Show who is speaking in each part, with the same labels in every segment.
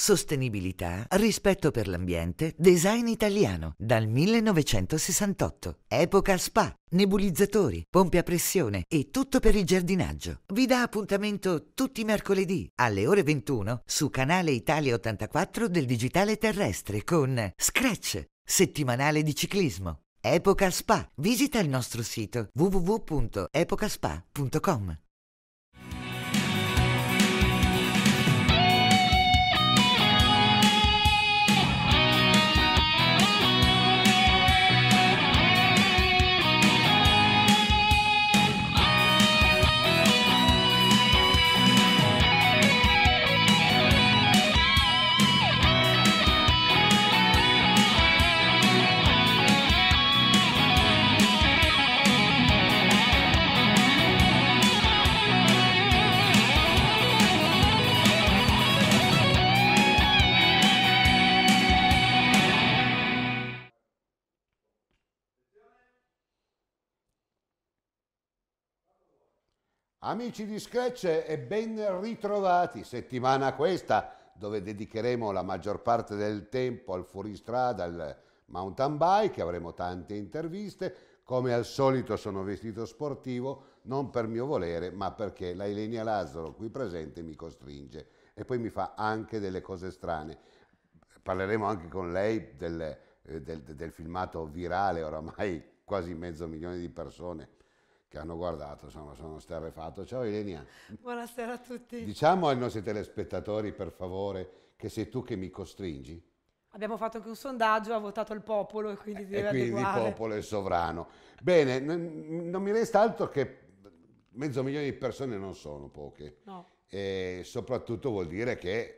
Speaker 1: Sostenibilità, rispetto per l'ambiente, design italiano dal 1968. Epoca spa, nebulizzatori, pompe a pressione e tutto per il giardinaggio. Vi dà appuntamento tutti i mercoledì alle ore 21 su canale Italia 84 del Digitale Terrestre con Scratch, settimanale di ciclismo. Epoca Spa. Visita il nostro sito www.epocaspa.com.
Speaker 2: Amici di Scratch e ben ritrovati, settimana questa dove dedicheremo la maggior parte del tempo al fuoristrada, al mountain bike, avremo tante interviste, come al solito sono vestito sportivo, non per mio volere ma perché la Elenia Lazzaro qui presente mi costringe e poi mi fa anche delle cose strane. Parleremo anche con lei del, eh, del, del filmato virale oramai quasi mezzo milione di persone che hanno guardato, insomma, sono sterrefatto. Ciao Elenia.
Speaker 3: Buonasera a tutti.
Speaker 2: Diciamo ai nostri telespettatori, per favore, che sei tu che mi costringi.
Speaker 3: Abbiamo fatto anche un sondaggio, ha votato il popolo e quindi deve eh, e quindi adeguare. il
Speaker 2: popolo è sovrano. Bene, non mi resta altro che mezzo milione di persone non sono poche. No. E soprattutto vuol dire che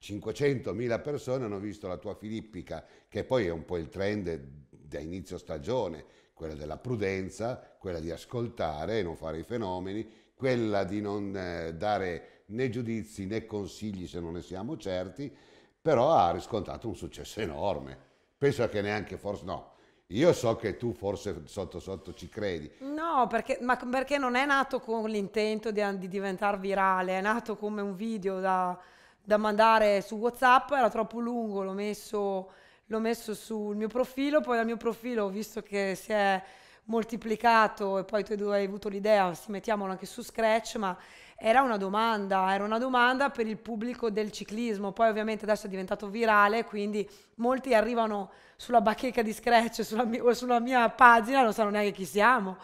Speaker 2: 500.000 persone hanno visto la tua Filippica, che poi è un po' il trend da inizio stagione, quella della prudenza, quella di ascoltare e non fare i fenomeni, quella di non eh, dare né giudizi né consigli se non ne siamo certi, però ha riscontrato un successo enorme. Penso che neanche forse no. Io so che tu forse sotto sotto ci credi.
Speaker 3: No, perché, ma perché non è nato con l'intento di, di diventare virale, è nato come un video da, da mandare su WhatsApp, era troppo lungo, l'ho messo l'ho messo sul mio profilo, poi dal mio profilo ho visto che si è moltiplicato e poi tu hai avuto l'idea, sì, mettiamolo anche su Scratch, ma era una domanda, era una domanda per il pubblico del ciclismo, poi ovviamente adesso è diventato virale, quindi molti arrivano sulla bacheca di Scratch, sulla mia, sulla mia pagina, non sanno neanche chi siamo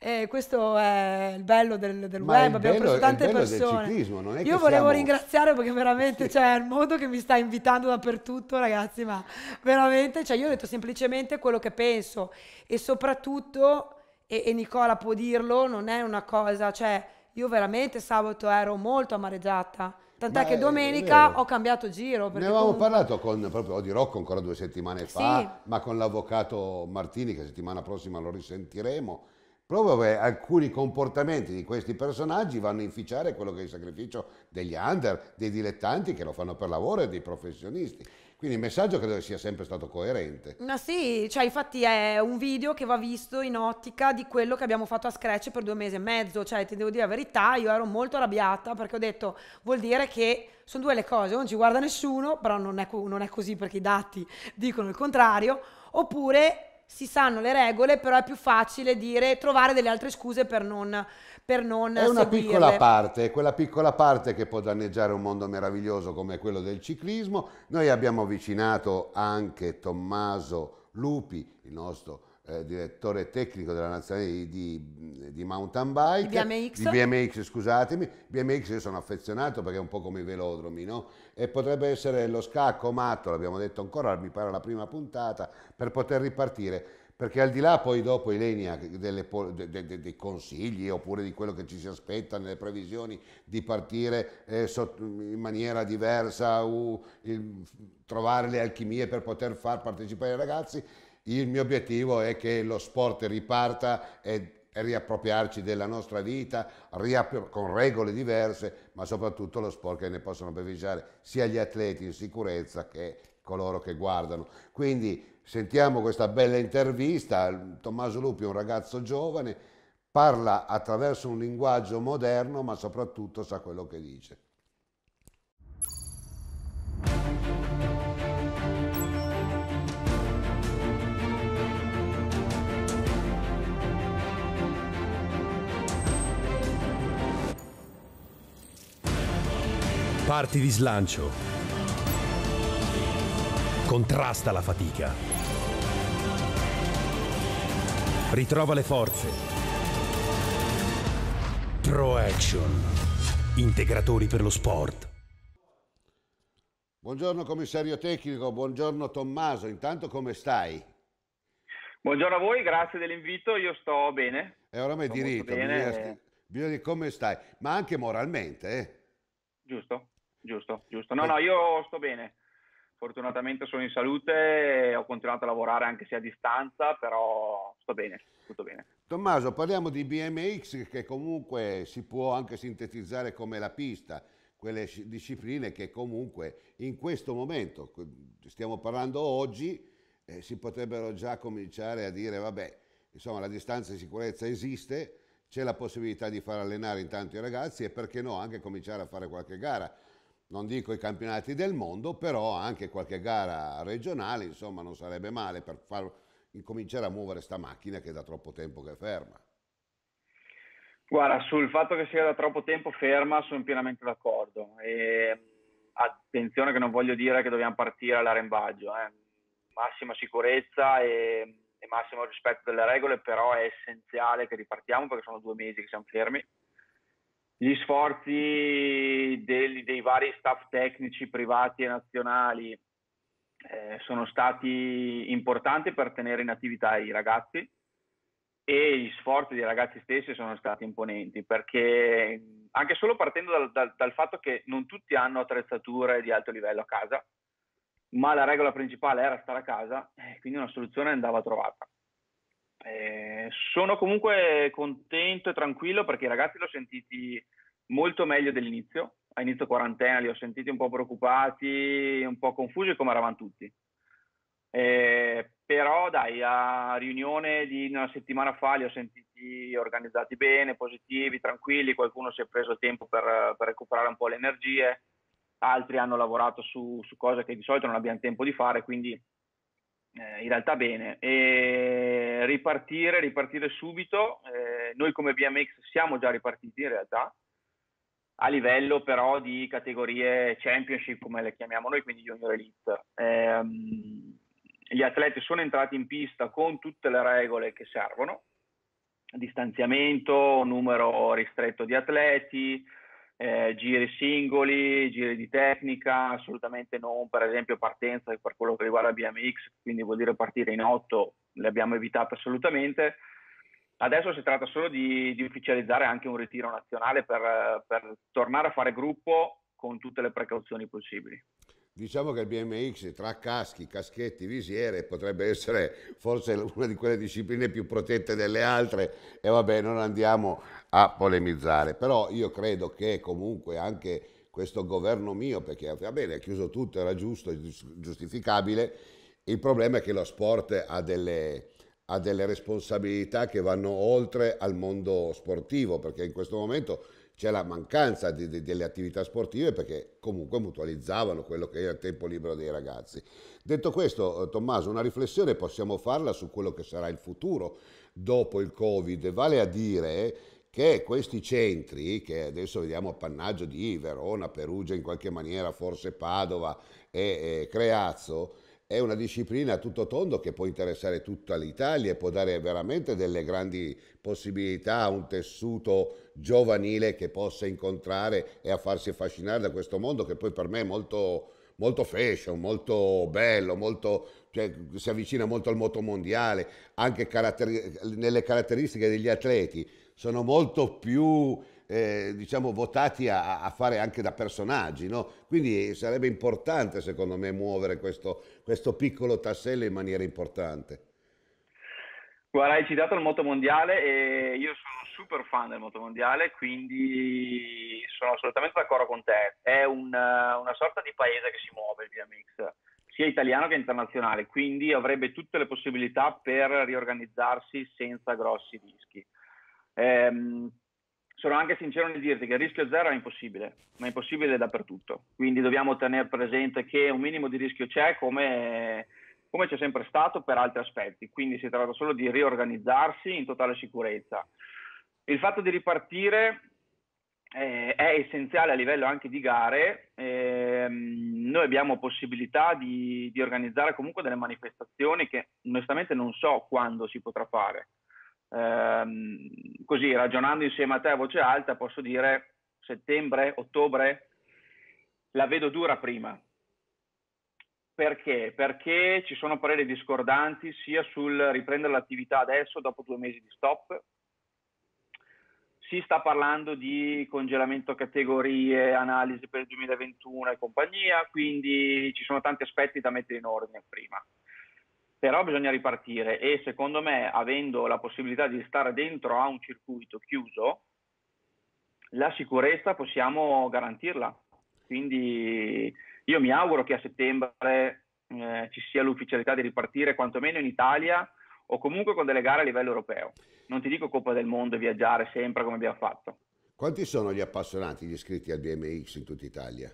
Speaker 3: e questo è il bello del, del web, abbiamo preso tante persone. Ciclismo, Io volevo siamo... ringraziare perché veramente sì. cioè, il mondo che mi sta invitando dappertutto, ragazzi, ma veramente, cioè, io ho detto semplicemente quello che penso e soprattutto, e, e Nicola può dirlo, non è una cosa, cioè io veramente sabato ero molto amareggiata. Tant'è che domenica ho cambiato giro.
Speaker 1: Ne avevamo comunque...
Speaker 2: parlato con, proprio di Rocco ancora due settimane fa, sì. ma con l'avvocato Martini, che settimana prossima lo risentiremo proprio perché alcuni comportamenti di questi personaggi vanno a inficiare quello che è il sacrificio degli under, dei dilettanti che lo fanno per lavoro e dei professionisti. Quindi il messaggio credo sia sempre stato coerente.
Speaker 3: Ma sì, cioè infatti è un video che va visto in ottica di quello che abbiamo fatto a Scratch per due mesi e mezzo, cioè ti devo dire la verità, io ero molto arrabbiata perché ho detto vuol dire che sono due le cose, non ci guarda nessuno, però non è, non è così perché i dati dicono il contrario, oppure si sanno le regole, però è più facile dire, trovare delle altre scuse per non, per non È una seguirle. piccola
Speaker 2: parte, quella piccola parte che può danneggiare un mondo meraviglioso come quello del ciclismo. Noi abbiamo avvicinato anche Tommaso Lupi, il nostro eh, direttore tecnico della nazionale di, di, di mountain bike, BMX. di BMX. scusatemi, BMX io sono affezionato perché è un po' come i velodromi, no? E potrebbe essere lo scacco matto, l'abbiamo detto ancora, mi pare la prima puntata, per poter ripartire. Perché al di là poi dopo Ilenia delle, de, de, de, dei consigli oppure di quello che ci si aspetta nelle previsioni di partire eh, sotto, in maniera diversa, uh, il, trovare le alchimie per poter far partecipare i ragazzi, il mio obiettivo è che lo sport riparta e riappropriarci della nostra vita con regole diverse, ma soprattutto lo sport che ne possono beneficiare sia gli atleti in sicurezza che coloro che guardano. Quindi sentiamo questa bella intervista, Tommaso Lupi è un ragazzo giovane, parla attraverso un linguaggio moderno, ma soprattutto sa quello che dice.
Speaker 4: Parti di slancio. Contrasta la fatica.
Speaker 2: Ritrova le forze. Pro Action. Integratori per lo sport. Buongiorno commissario tecnico, buongiorno Tommaso, intanto come stai?
Speaker 5: Buongiorno a voi, grazie dell'invito, io sto bene.
Speaker 2: E ora mi hai diritto, bisogna dire come stai, ma anche moralmente. Eh? Giusto. Giusto, giusto. No, no,
Speaker 5: io sto bene. Fortunatamente sono in salute, e ho continuato a lavorare anche se a distanza, però sto bene, tutto bene.
Speaker 2: Tommaso, parliamo di BMX che comunque si può anche sintetizzare come la pista, quelle discipline che comunque in questo momento, stiamo parlando oggi, eh, si potrebbero già cominciare a dire, vabbè, insomma la distanza di sicurezza esiste, c'è la possibilità di far allenare intanto i ragazzi e perché no anche cominciare a fare qualche gara non dico i campionati del mondo, però anche qualche gara regionale, insomma, non sarebbe male per far incominciare a muovere sta macchina che è da troppo tempo che è ferma.
Speaker 5: Guarda, sul fatto che sia da troppo tempo ferma sono pienamente d'accordo. E attenzione che non voglio dire che dobbiamo partire all'arembaggio. Eh. Massima sicurezza e, e massimo rispetto delle regole, però è essenziale che ripartiamo perché sono due mesi che siamo fermi gli sforzi dei, dei vari staff tecnici privati e nazionali eh, sono stati importanti per tenere in attività i ragazzi e gli sforzi dei ragazzi stessi sono stati imponenti perché anche solo partendo dal, dal, dal fatto che non tutti hanno attrezzature di alto livello a casa ma la regola principale era stare a casa, eh, quindi una soluzione andava trovata. Eh, sono comunque contento e tranquillo perché i ragazzi li ho sentiti molto meglio dell'inizio. A inizio quarantena li ho sentiti un po' preoccupati, un po' confusi come eravamo tutti. Eh, però dai, a riunione di una settimana fa li ho sentiti organizzati bene, positivi, tranquilli, qualcuno si è preso il tempo per, per recuperare un po' le energie, altri hanno lavorato su, su cose che di solito non abbiamo tempo di fare, quindi eh, in realtà bene. E ripartire, ripartire subito. Eh, noi come BMX siamo già ripartiti in realtà, a livello però di categorie championship, come le chiamiamo noi, quindi junior elite. Eh, gli atleti sono entrati in pista con tutte le regole che servono, distanziamento, numero ristretto di atleti, eh, giri singoli, giri di tecnica, assolutamente non per esempio partenza per quello che riguarda BMX, quindi vuol dire partire in otto, le abbiamo evitate assolutamente. Adesso si tratta solo di, di ufficializzare anche un ritiro nazionale per, per tornare a fare gruppo con tutte le precauzioni possibili.
Speaker 2: Diciamo che il BMX tra caschi, caschetti, visiere potrebbe essere forse una di quelle discipline più protette delle altre e vabbè non andiamo a polemizzare, però io credo che comunque anche questo governo mio, perché va bene, ha chiuso tutto, era giusto, giustificabile, il problema è che lo sport ha delle, ha delle responsabilità che vanno oltre al mondo sportivo, perché in questo momento c'è la mancanza di, di, delle attività sportive perché comunque mutualizzavano quello che era il tempo libero dei ragazzi. Detto questo, eh, Tommaso, una riflessione possiamo farla su quello che sarà il futuro dopo il Covid, vale a dire che questi centri, che adesso vediamo appannaggio di Verona, Perugia in qualche maniera, forse Padova e, e Creazzo, è una disciplina a tutto tondo che può interessare tutta l'Italia e può dare veramente delle grandi possibilità a un tessuto giovanile che possa incontrare e a farsi affascinare da questo mondo che poi per me è molto, molto fashion, molto bello, molto, cioè, si avvicina molto al moto mondiale, anche caratteri nelle caratteristiche degli atleti sono molto più eh, diciamo, votati a, a, fare anche da personaggi. No? Quindi sarebbe importante, secondo me, muovere questo, questo piccolo tassello in maniera importante.
Speaker 5: Guarda, hai citato il moto mondiale e io sono super fan del moto mondiale, quindi sono assolutamente d'accordo con te. È una, una sorta di paese che si muove il BMX, sia italiano che internazionale, quindi avrebbe tutte le possibilità per riorganizzarsi senza grossi rischi. Ehm, sono anche sincero nel dirti che il rischio zero è impossibile, ma è impossibile dappertutto. Quindi dobbiamo tenere presente che un minimo di rischio c'è come, come c'è sempre stato per altri aspetti. Quindi si tratta solo di riorganizzarsi in totale sicurezza. Il fatto di ripartire eh, è essenziale a livello anche di gare. Eh, noi abbiamo possibilità di, di organizzare comunque delle manifestazioni che onestamente non so quando si potrà fare ehm, così ragionando insieme a te a voce alta posso dire settembre, ottobre, la vedo dura prima. Perché? Perché ci sono pareri discordanti sia sul riprendere l'attività adesso dopo due mesi di stop, si sta parlando di congelamento categorie, analisi per il 2021 e compagnia, quindi ci sono tanti aspetti da mettere in ordine prima però bisogna ripartire e secondo me avendo la possibilità di stare dentro a un circuito chiuso, la sicurezza possiamo garantirla. Quindi io mi auguro che a settembre eh, ci sia l'ufficialità di ripartire quantomeno in Italia o comunque con delle gare a livello europeo. Non ti dico Coppa del Mondo e viaggiare sempre come abbiamo fatto.
Speaker 2: Quanti sono gli appassionati, gli iscritti al BMX in tutta Italia?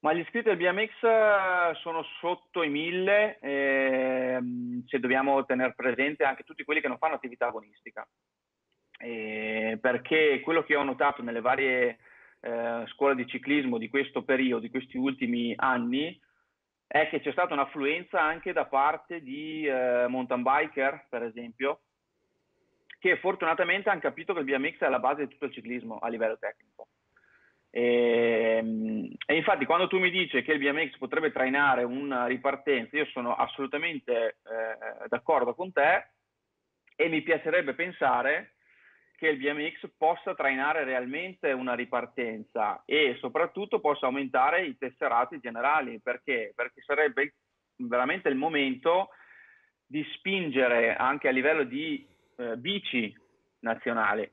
Speaker 5: Ma gli iscritti al BMX eh, sono sotto i mille, ehm, se dobbiamo tenere presente anche tutti quelli che non fanno attività agonistica. Eh, perché quello che ho notato nelle varie eh, scuole di ciclismo di questo periodo, di questi ultimi anni, è che c'è stata un'affluenza anche da parte di eh, mountain biker, per esempio, che fortunatamente hanno capito che il BMX è la base di tutto il ciclismo a livello tecnico. E, ehm, e, infatti quando tu mi dici che il BMX potrebbe trainare una ripartenza, io sono assolutamente eh, d'accordo con te e mi piacerebbe pensare che il BMX possa trainare realmente una ripartenza e soprattutto possa aumentare i tesserati generali, perché? Perché sarebbe veramente il momento di spingere anche a livello di eh, bici nazionali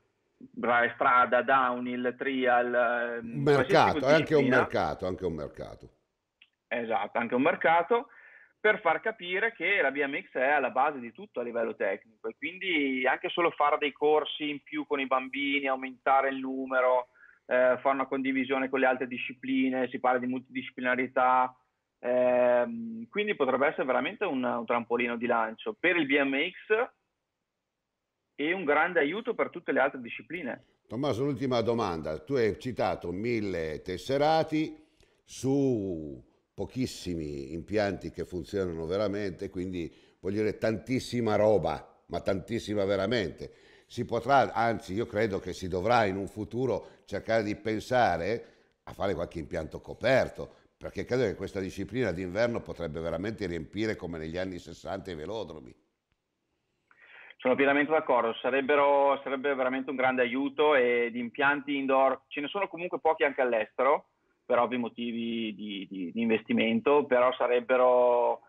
Speaker 5: strada, downhill, trial. Ehm, un mercato, è anche un
Speaker 2: mercato, anche un mercato.
Speaker 5: Esatto, anche un mercato per far capire che la BMX è alla base di tutto a livello tecnico e quindi anche solo fare dei corsi in più con i bambini, aumentare il numero, eh, fare una condivisione con le altre discipline, si parla di multidisciplinarità, eh, quindi potrebbe essere veramente un, un, trampolino di lancio per il BMX e un grande aiuto per tutte le altre discipline.
Speaker 2: Tommaso, l'ultima domanda. Tu hai citato mille tesserati su pochissimi impianti che funzionano veramente, quindi voglio dire tantissima roba, ma tantissima veramente. Si potrà, anzi io credo che si dovrà in un futuro cercare di pensare a fare qualche impianto coperto, perché credo che questa disciplina d'inverno potrebbe veramente riempire come negli anni 60 i velodromi.
Speaker 5: Sono pienamente d'accordo, Sarebbero, sarebbe veramente un grande aiuto e di impianti indoor ce ne sono comunque pochi anche all'estero per ovvi motivi di, di, di investimento, però sarebbero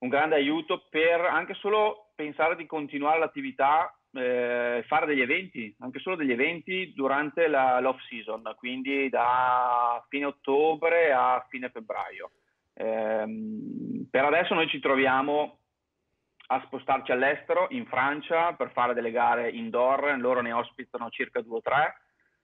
Speaker 5: un grande aiuto per anche solo pensare di continuare l'attività eh, fare degli eventi, anche solo degli eventi durante la, l'off season, quindi da fine ottobre a fine febbraio. Eh, per adesso noi ci troviamo a spostarci all'estero, in Francia, per fare delle gare indoor, loro ne ospitano circa due o tre,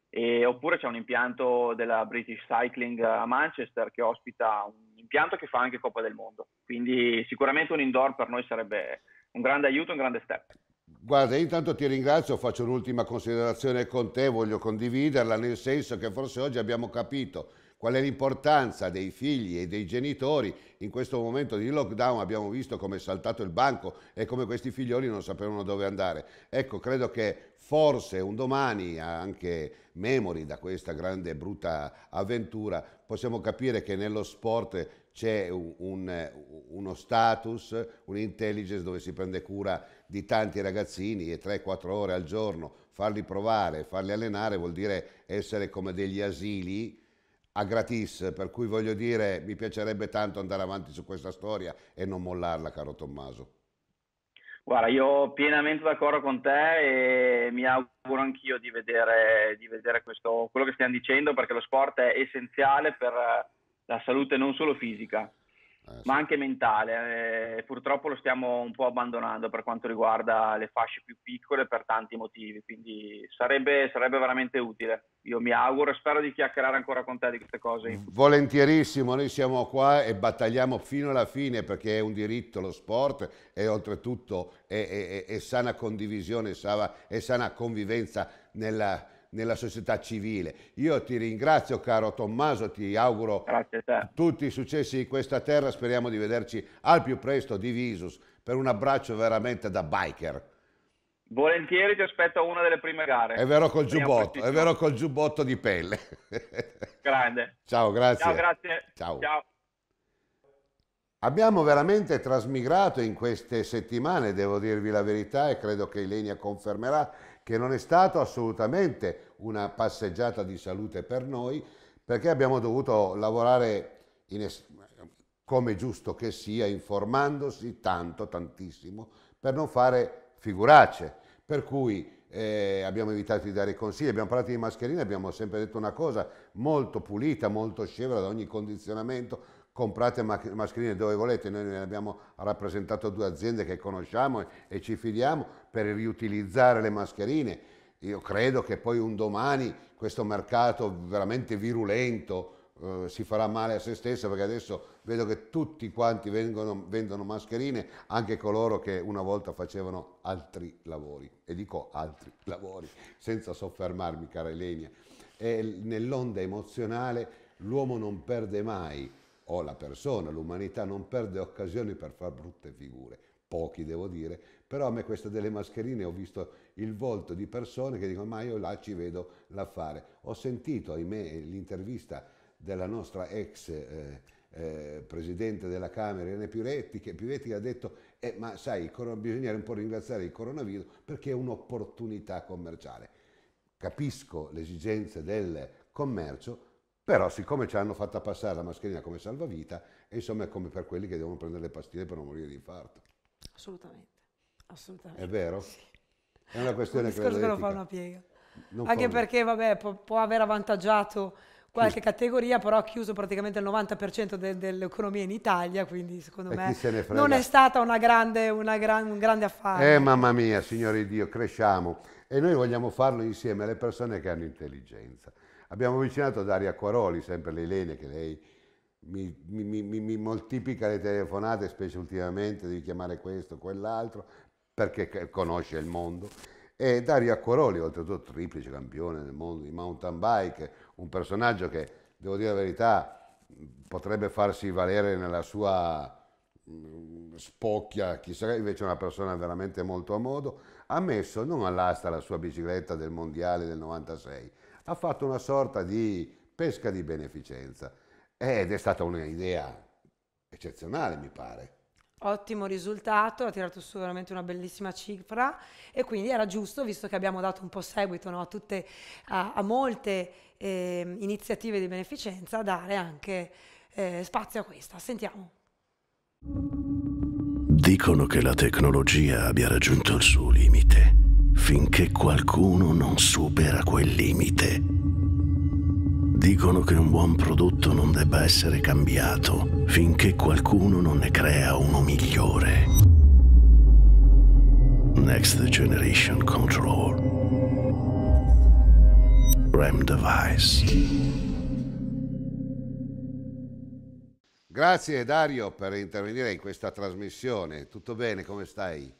Speaker 5: e, oppure c'è un impianto della British Cycling a Manchester che ospita un impianto che fa anche Coppa del Mondo, quindi sicuramente un indoor per noi sarebbe un grande aiuto, un grande step.
Speaker 2: Guarda, intanto ti ringrazio, faccio un'ultima considerazione con te, voglio condividerla, nel senso che forse oggi abbiamo capito Qual è l'importanza dei figli e dei genitori in questo momento di lockdown? Abbiamo visto come è saltato il banco e come questi figlioli non sapevano dove andare. Ecco, credo che forse un domani, anche memori da questa grande e brutta avventura, possiamo capire che nello sport c'è un, uno status, un'intelligence dove si prende cura di tanti ragazzini e 3-4 ore al giorno farli provare, farli allenare vuol dire essere come degli asili a gratis, per cui voglio dire, mi piacerebbe tanto andare avanti su questa storia e non mollarla, caro Tommaso.
Speaker 5: Guarda, io pienamente d'accordo con te e mi auguro anch'io di vedere, di vedere questo, quello che stiamo dicendo perché lo sport è essenziale per la salute non solo fisica, eh, ma anche mentale. Eh, purtroppo lo stiamo un po' abbandonando per quanto riguarda le fasce più piccole per tanti motivi, quindi sarebbe, sarebbe veramente utile. Io mi auguro e spero di chiacchierare ancora con te di queste cose.
Speaker 2: Volentierissimo, noi siamo qua e battagliamo fino alla fine perché è un diritto lo sport e oltretutto è, è, è, è sana condivisione, è sana convivenza nella nella società civile. Io ti ringrazio caro Tommaso, ti auguro tutti i successi di questa terra, speriamo di vederci al più presto di Visus per un abbraccio veramente da biker.
Speaker 5: Volentieri ti aspetto a una delle prime gare. È vero col giubbotto, è
Speaker 2: vero col giubbotto di pelle. Grande. Ciao, grazie. Ciao, grazie. Ciao. Ciao. Abbiamo veramente trasmigrato in queste settimane, devo dirvi la verità, e credo che Ilenia confermerà che non è stato assolutamente una passeggiata di salute per noi, perché abbiamo dovuto lavorare es- come giusto che sia, informandosi tanto, tantissimo, per non fare figuracce. Per cui eh, abbiamo evitato di dare consigli, abbiamo parlato di mascherine, abbiamo sempre detto una cosa molto pulita, molto scevra da ogni condizionamento, comprate mascherine dove volete, noi ne abbiamo rappresentato due aziende che conosciamo e ci fidiamo per riutilizzare le mascherine. Io credo che poi un domani questo mercato veramente virulento eh, si farà male a se stesso perché adesso vedo che tutti quanti vengono, vendono mascherine, anche coloro che una volta facevano altri lavori. E dico altri lavori, senza soffermarmi, cara Elenia. E nell'onda emozionale l'uomo non perde mai o la persona, l'umanità non perde occasioni per far brutte figure. Pochi devo dire, però a me questa delle mascherine ho visto il volto di persone che dicono ma io là ci vedo l'affare. Ho sentito, ahimè, l'intervista della nostra ex eh, eh, presidente della Camera, Irene Pivetti, che, Pivetti ha detto eh, ma sai, bisogna un po' ringraziare il coronavirus perché è un'opportunità commerciale. Capisco l'esigenza del commercio, però siccome ci hanno fatto passare la mascherina come salvavita, insomma è come per quelli che devono prendere le pastiglie per non morire di infarto.
Speaker 3: Assolutamente, assolutamente. È
Speaker 2: vero? Sì. È una questione che... non fa una piega. Non Anche perché,
Speaker 3: vabbè, può, può aver avvantaggiato qualche categoria, però ha chiuso praticamente il 90% de dell'economia in Italia, quindi secondo me se non è stata una grande, una gran, un grande affare. Eh mamma
Speaker 2: mia, signore Dio, cresciamo e noi vogliamo farlo insieme alle persone che hanno intelligenza. Abbiamo avvicinato Daria Quaroli, sempre l'Elene, che lei mi, mi, mi, mi, moltiplica le telefonate, specie ultimamente, di chiamare questo, quell'altro, perché conosce il mondo. E Daria Quaroli, oltretutto triplice campione del mondo di mountain bike, un personaggio che, devo dire la verità, potrebbe farsi valere nella sua mm, spocchia, chissà, invece è una persona veramente molto a modo, ha messo non all'asta la sua bicicletta del mondiale del 96, ha fatto una sorta di pesca di beneficenza ed è stata un'idea eccezionale, mi pare.
Speaker 3: Ottimo risultato, ha tirato su veramente una bellissima cifra e quindi era giusto, visto che abbiamo dato un po' seguito no, a, tutte, a, a molte eh, iniziative di beneficenza, dare anche eh, spazio a questa. Sentiamo.
Speaker 2: Dicono che la tecnologia abbia raggiunto il suo limite finché qualcuno non supera quel limite. Dicono che un buon prodotto non debba essere cambiato finché
Speaker 6: qualcuno non ne crea uno migliore. Next Generation Control. RAM
Speaker 7: Device.
Speaker 2: Grazie Dario per intervenire in questa trasmissione. Tutto bene, come stai?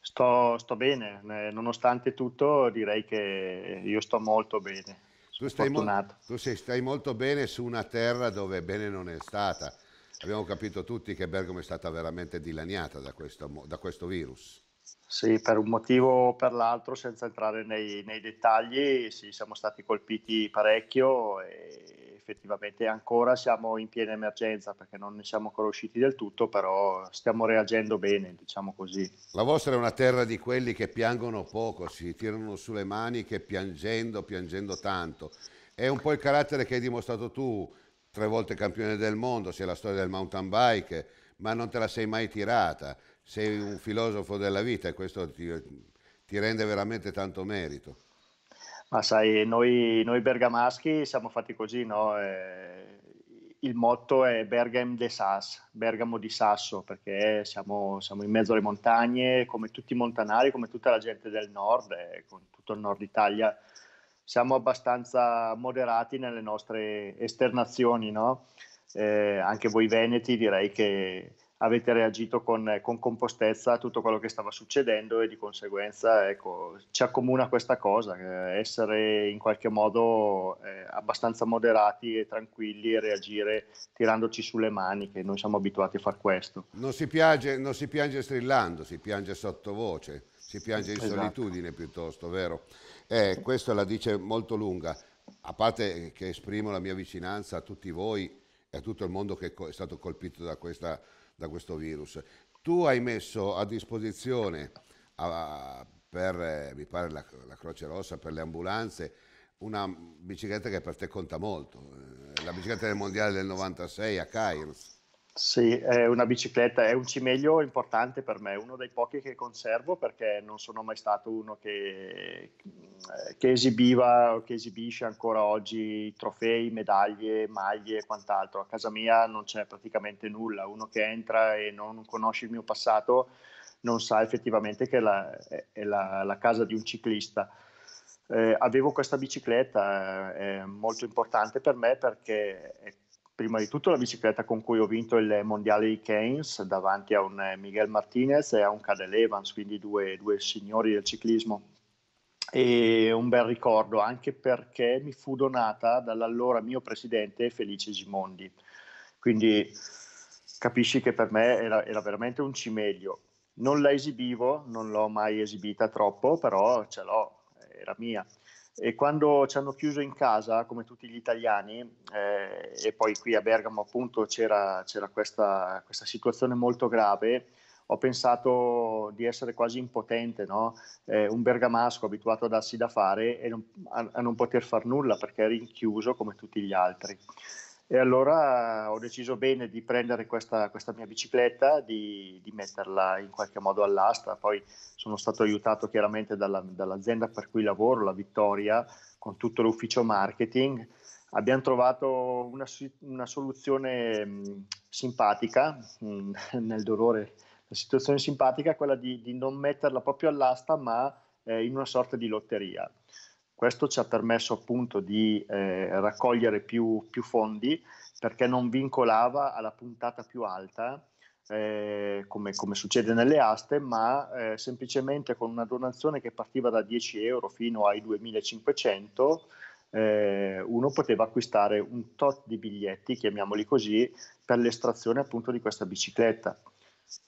Speaker 2: Sto, sto
Speaker 6: bene, nonostante tutto direi che io sto molto bene.
Speaker 2: Tu, stai, mo- tu sei, stai molto bene su una terra dove bene non è stata. Abbiamo capito tutti che Bergamo è stata veramente dilaniata da questo, da questo virus.
Speaker 6: Sì, per un motivo o per l'altro, senza entrare nei, nei dettagli, sì, siamo stati colpiti parecchio e effettivamente ancora siamo in piena emergenza perché non ne siamo ancora usciti del tutto, però stiamo reagendo bene, diciamo così.
Speaker 2: La vostra è una terra di quelli che piangono poco, si tirano sulle maniche piangendo, piangendo tanto. È un po' il carattere che hai dimostrato tu, tre volte campione del mondo, sia la storia del mountain bike, ma non te la sei mai tirata. Sei un filosofo della vita e questo ti, ti rende veramente tanto merito.
Speaker 6: Ma sai, noi, noi bergamaschi siamo fatti così, no? Eh, il motto è Bergamo de Sas, Bergamo di Sasso, perché siamo, siamo, in mezzo alle montagne, come tutti i montanari, come tutta la gente del nord, eh, con tutto il nord Italia, siamo abbastanza moderati nelle nostre esternazioni, no? eh, anche voi veneti direi che avete reagito con, eh, con, compostezza a tutto quello che stava succedendo e di conseguenza ecco, ci accomuna questa cosa, eh, essere in qualche modo eh, abbastanza moderati e tranquilli e reagire tirandoci sulle mani, che noi siamo abituati a far questo.
Speaker 2: Non si piange, non si piange strillando, si piange sottovoce, si piange in esatto. solitudine piuttosto, vero? Eh, questo la dice molto lunga, a parte che esprimo la mia vicinanza a tutti voi e a tutto il mondo che è stato colpito da questa da questo virus. Tu hai messo a disposizione a, per, eh, mi pare, la, la, Croce Rossa, per le ambulanze, una bicicletta che per te conta molto, eh, la bicicletta del Mondiale del 96 a Cairns. Sì, è
Speaker 6: una bicicletta, è un cimelio importante
Speaker 2: per me, uno dei pochi che conservo perché non
Speaker 6: sono mai stato uno che, eh, che esibiva o che esibisce ancora oggi trofei, medaglie, maglie e quant'altro. A casa mia non c'è praticamente nulla, uno che entra e non conosce il mio passato non sa effettivamente che è la, è la, la casa di un ciclista. Eh, avevo questa bicicletta, eh, è molto importante per me perché è prima di tutto la bicicletta con cui ho vinto il mondiale di Keynes davanti a un eh, Miguel Martinez e a un Cadel Evans, quindi due, due signori del ciclismo. E un bel ricordo anche perché mi fu donata dall'allora mio presidente Felice Gimondi. Quindi capisci che per me era, era veramente un cimelio. Non la esibivo, non l'ho mai esibita troppo, però ce l'ho, era mia e quando ci hanno chiuso in casa, come tutti gli italiani, eh, e poi qui a Bergamo appunto c'era, c'era questa, questa, situazione molto grave, ho pensato di essere quasi impotente, no? eh, un bergamasco abituato a darsi da fare e non, a, a non poter far nulla perché ero rinchiuso come tutti gli altri. E allora ho deciso bene di prendere questa, questa mia bicicletta, di, di, metterla in qualche modo all'asta. Poi sono stato aiutato chiaramente dalla, dall'azienda per cui lavoro, la Vittoria, con tutto l'ufficio marketing. Abbiamo trovato una, una soluzione mh, mm, simpatica, mh, mm, nel dolore la situazione simpatica, è quella di, di non metterla proprio all'asta, ma eh, in una sorta di lotteria. Questo ci ha permesso appunto di eh, raccogliere più, più, fondi perché non vincolava alla puntata più alta, eh, come, come, succede nelle aste, ma eh, semplicemente con una donazione che partiva da 10 euro fino ai 2500 eh, uno poteva acquistare un tot di biglietti, chiamiamoli così, per l'estrazione appunto di questa
Speaker 2: bicicletta,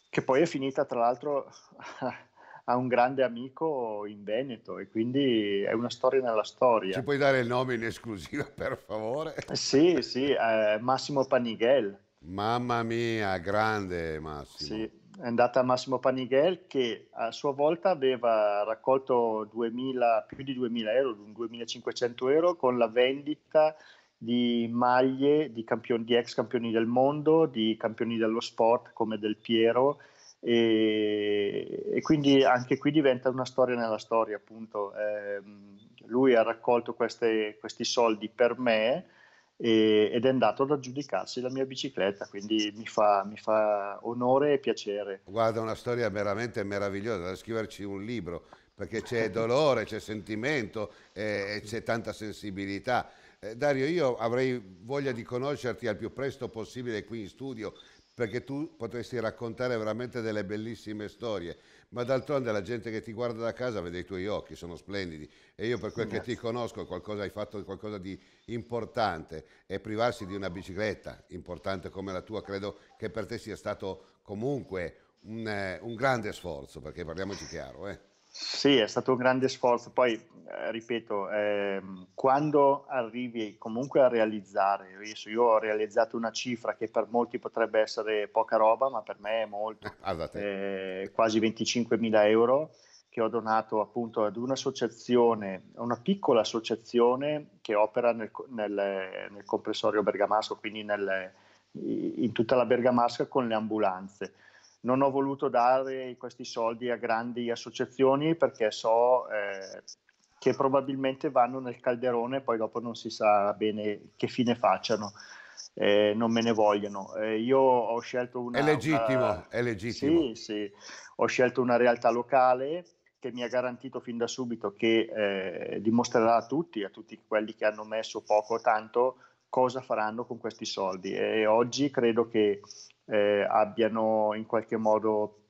Speaker 6: che poi è finita tra l'altro ha un grande amico in Veneto e quindi è una storia nella storia. Ci
Speaker 2: puoi dare il nome in esclusiva per favore?
Speaker 6: Sì, sì, eh, Massimo Panighel.
Speaker 2: Mamma mia, grande Massimo. Sì, è andata a Massimo Panighel
Speaker 6: che a sua volta aveva raccolto 2000, più di 2000 euro, 2500 euro con la vendita di maglie di, campion- di ex campioni del mondo, di campioni dello sport come Del Piero e, e, quindi anche qui diventa una storia nella storia appunto eh, lui ha raccolto queste, questi soldi per me e, ed è andato ad aggiudicarsi la mia bicicletta quindi mi fa, mi fa onore e piacere
Speaker 2: guarda una storia veramente meravigliosa da scriverci un libro perché c'è dolore, c'è sentimento eh, e c'è tanta sensibilità eh, Dario, io avrei voglia di conoscerti al più presto possibile qui in studio perché tu potresti raccontare veramente delle bellissime storie, ma d'altronde la gente che ti guarda da casa vede i tuoi occhi, sono splendidi e io per quel Grazie. che ti conosco qualcosa, hai fatto qualcosa di importante e privarsi di una bicicletta importante come la tua credo che per te sia stato comunque un, eh, un grande sforzo, perché parliamoci chiaro. Eh. Sì, è stato un grande sforzo. Poi, eh, ripeto, ehm, quando arrivi
Speaker 6: comunque a realizzare, io ho realizzato una cifra che per molti potrebbe essere poca roba, ma per me è molto, ah, eh, quasi 25.000 euro che ho donato appunto ad un'associazione, una piccola associazione che opera nel, nel, nel comprensorio bergamasco, quindi nel, in tutta la Bergamasca con le ambulanze non ho voluto dare questi soldi a grandi associazioni perché so eh, che probabilmente vanno nel calderone e poi dopo non si sa bene che fine facciano. Eh, non me ne vogliono. Eh, io ho scelto una. È legittimo, una, è legittimo. Sì, sì. Ho scelto una realtà locale che mi ha garantito fin da subito che eh, dimostrerà a tutti, a tutti quelli che hanno messo poco o tanto, cosa faranno con questi soldi. E oggi credo che eh, abbiano in qualche modo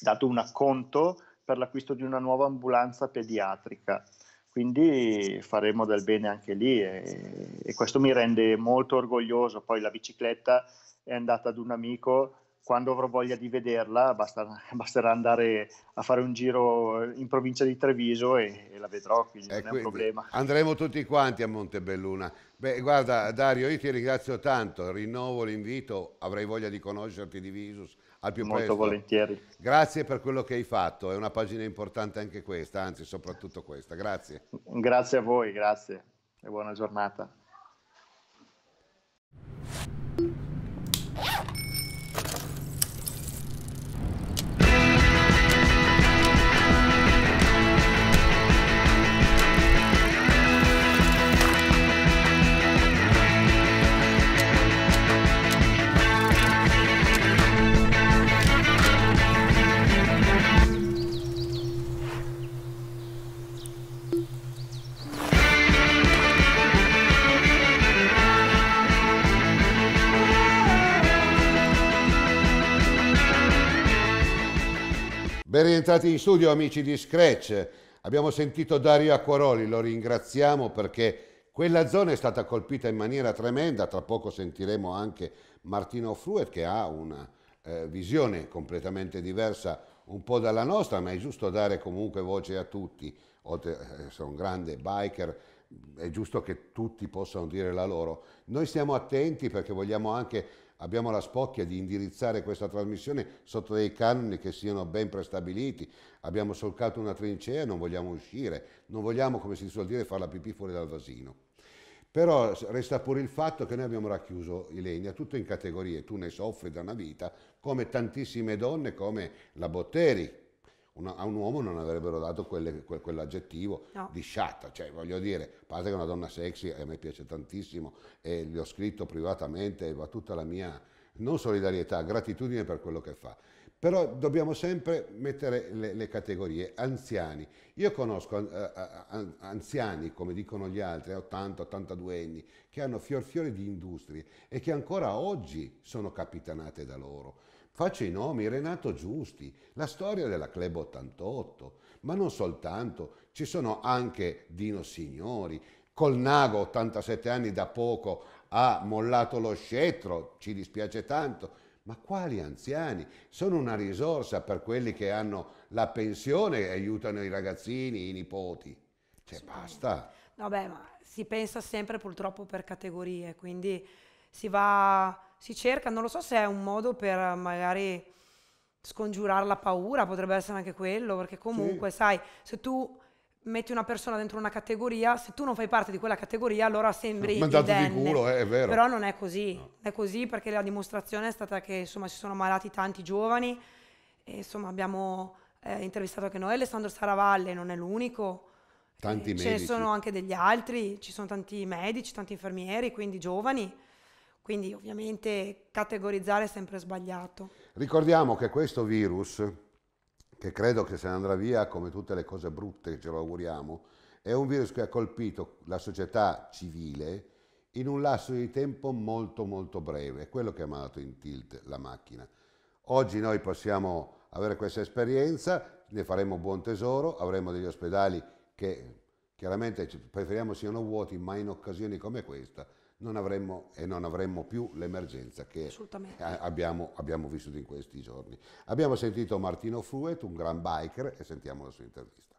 Speaker 6: dato un acconto per l'acquisto di una nuova ambulanza pediatrica. Quindi faremo del bene anche lì e, e questo mi rende molto orgoglioso. Poi la bicicletta è andata ad un amico quando avrò voglia di vederla basta, basterà andare a fare un giro in provincia di Treviso e, e la vedrò, quindi eh, non è un problema.
Speaker 2: Andremo tutti quanti a Montebelluna. Beh, guarda Dario, io ti ringrazio tanto, rinnovo l'invito, avrei voglia di conoscerti di Visus al più Molto presto. volentieri. Grazie per quello che hai fatto, è una pagina importante anche questa, anzi soprattutto questa. Grazie. Grazie a voi, grazie e buona giornata. Ben rientrati in studio amici di Scratch. Abbiamo sentito Dario Acquaroli, lo ringraziamo perché quella zona è stata colpita in maniera tremenda. Tra poco sentiremo anche Martino Fruet che ha una eh, visione completamente diversa un po' dalla nostra, ma è giusto dare comunque voce a tutti. Oltre, eh, sono un grande biker, è giusto che tutti possano dire la loro. Noi stiamo attenti perché vogliamo anche abbiamo la spocchia di indirizzare questa trasmissione sotto dei canoni che siano ben prestabiliti, abbiamo solcato una trincea non vogliamo uscire, non vogliamo, come si suol dire, fare la pipì fuori dal vasino. Però resta pure il fatto che noi abbiamo racchiuso i tutto in categorie, tu ne soffri da una vita, come tantissime donne, come la Botteri, una, a un uomo non avrebbero dato quelle, que, quell'aggettivo no. di sciatta, cioè voglio dire, a parte che è una donna sexy e a me piace tantissimo e gli ho scritto privatamente va tutta la mia non solidarietà, gratitudine per quello che fa. Però dobbiamo sempre mettere le, le categorie. Anziani. Io conosco eh, eh anziani, come dicono gli altri, 80-82 anni, che hanno fior fiori di industrie e che ancora oggi sono capitanate da loro. Faccio i nomi, Renato Giusti, la storia della Club 88, ma non soltanto, ci sono anche Dino Signori, Colnago, 87 anni da poco, ha mollato lo scettro, ci dispiace tanto, ma quali anziani? Sono una risorsa per quelli che hanno la pensione e aiutano i ragazzini, i nipoti. Cioè, basta.
Speaker 3: No, beh, ma si pensa sempre purtroppo per categorie, quindi si va si cerca, non lo so se è un modo per eh, magari scongiurare la paura, potrebbe essere anche quello, perché comunque, sì. sai, se tu metti una persona dentro una categoria, se tu non fai parte di quella categoria, allora sembri mandato idenne. di culo, eh, è vero. Però non è così. No. È così perché la dimostrazione è stata che insomma si sono malati tanti giovani e insomma abbiamo eh, intervistato anche noi Alessandro Saravalle, non è l'unico.
Speaker 2: Tanti eh, medici. Ce ne sono
Speaker 3: anche degli altri, ci sono tanti medici, tanti infermieri, quindi giovani quindi ovviamente categorizzare è sempre sbagliato.
Speaker 2: Ricordiamo che questo virus, che credo che se ne andrà via come tutte le cose brutte, ce lo auguriamo, è un virus che ha colpito la società civile in un lasso di tempo molto molto breve, è quello che ha mandato in tilt la macchina. Oggi noi possiamo avere questa esperienza, ne faremo buon tesoro, avremo degli ospedali che chiaramente preferiamo siano vuoti, ma in occasioni come questa non avremmo, e non avremmo più l'emergenza che abbiamo, abbiamo vissuto in questi giorni. Abbiamo sentito Martino Fruet, un gran biker, e sentiamo la sua intervista.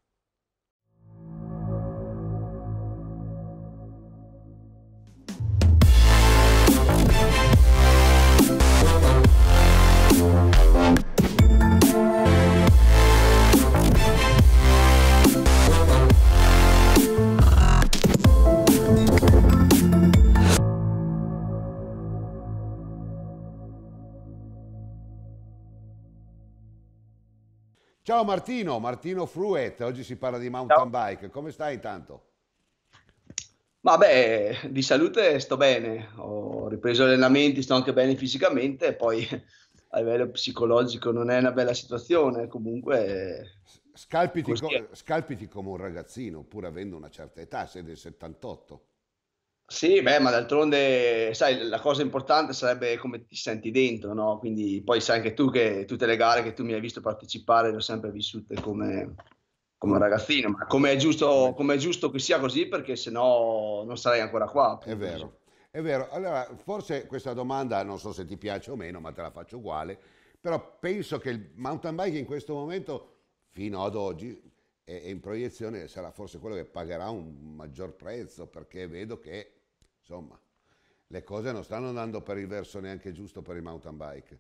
Speaker 2: Ciao Martino, Martino Fruet, oggi si parla di mountain Ciao. bike, come stai intanto? Vabbè, di
Speaker 7: salute sto bene, ho ripreso allenamenti, sto anche bene fisicamente, poi a livello psicologico non è una bella situazione, comunque... Scalpiti, co-
Speaker 2: scalpiti come un ragazzino, pur avendo una certa età, sei del 78. Sì,
Speaker 7: beh, ma d'altronde, sai, la cosa importante sarebbe come ti senti dentro, no? Quindi poi sai anche tu che tutte le gare che tu mi hai visto partecipare le ho sempre vissute come, come un ragazzino, ma come è, giusto, giusto che sia così perché se no non sarei ancora qua. È vero,
Speaker 2: è vero. Allora, forse questa domanda, non so se ti piace o meno, ma te la faccio uguale, però penso che il mountain bike in questo momento, fino ad oggi, è in proiezione sarà forse quello che pagherà un maggior prezzo perché vedo che Insomma, le cose non stanno andando per il verso neanche giusto per i mountain bike.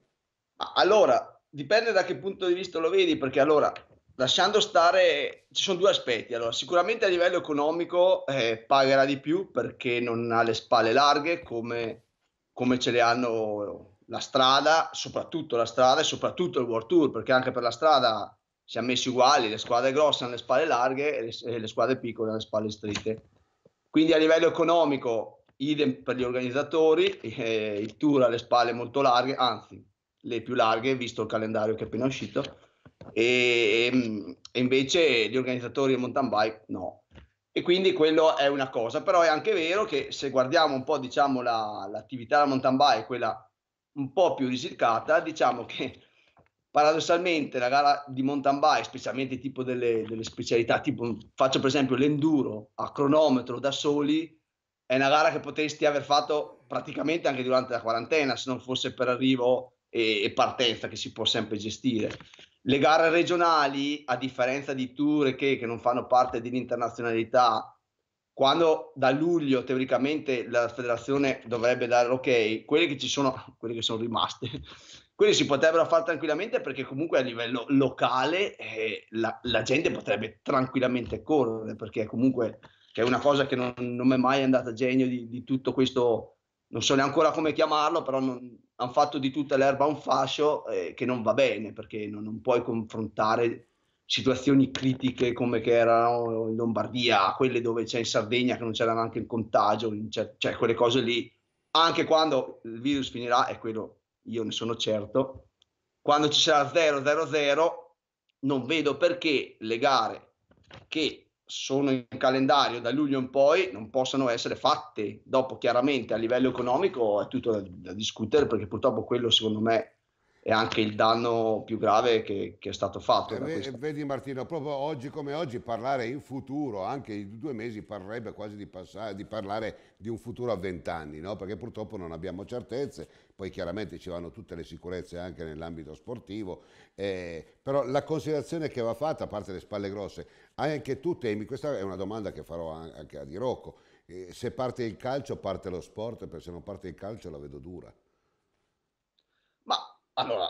Speaker 2: Allora, dipende da che punto di vista lo vedi, perché allora, lasciando stare,
Speaker 7: ci sono due aspetti. Allora, sicuramente a livello economico eh, pagherà di più perché non ha le spalle larghe come, come ce le hanno la strada, soprattutto la strada e soprattutto il World Tour, perché anche per la strada siamo messi uguali, le squadre grosse hanno le spalle larghe e le, e le squadre piccole hanno le spalle strette. Quindi a livello economico idem per gli organizzatori, eh, il tour ha le spalle molto larghe, anzi le più larghe, visto il calendario che è appena uscito, e, ehm, e invece gli organizzatori di mountain bike no. E quindi quello è una cosa, però è anche vero che se guardiamo un po' diciamo, la, l'attività della mountain bike, quella un po' più risicata, diciamo che paradossalmente la gara di mountain bike, specialmente tipo delle, delle specialità, tipo faccio per esempio l'enduro a cronometro da soli, è una gara che potresti aver fatto praticamente anche durante la quarantena, se non fosse per arrivo e, e partenza che si può sempre gestire. Le gare regionali, a differenza di tour che, che non fanno parte dell'internazionalità, quando da luglio teoricamente la federazione dovrebbe dare l'ok, quelle che ci sono, quelle che sono rimaste, quelle si potrebbero fare tranquillamente perché comunque a livello locale eh, la, la, gente potrebbe tranquillamente correre perché comunque che è una cosa che non, non mi è mai andata a genio di, di, tutto questo, non so neanche ancora come chiamarlo, però non, hanno fatto di tutta l'erba un fascio eh, che non va bene, perché non, non, puoi confrontare situazioni critiche come che erano in Lombardia, quelle dove c'è in Sardegna che non c'era neanche il contagio, cioè, cioè quelle cose lì, anche quando il virus finirà, è quello io ne sono certo, quando ci sarà 0-0-0, non vedo perché le gare che sono in calendario da luglio in poi non possano essere fatte. Dopo, chiaramente, a livello economico è tutto da, da discutere perché purtroppo quello, secondo me, e anche il danno più grave che, che è stato fatto. E vedi,
Speaker 2: vedi Martino, proprio oggi come oggi parlare in futuro, anche in due mesi parrebbe quasi di, passare, di parlare di un futuro a vent'anni, no? perché purtroppo non abbiamo certezze, poi chiaramente ci vanno tutte le sicurezze anche nell'ambito sportivo, eh, però la considerazione che va fatta, a parte le spalle grosse, anche tu temi, questa è una domanda che farò anche a Di Rocco, eh, se parte il calcio parte lo sport, perché se non parte il calcio la vedo dura.
Speaker 7: Allora,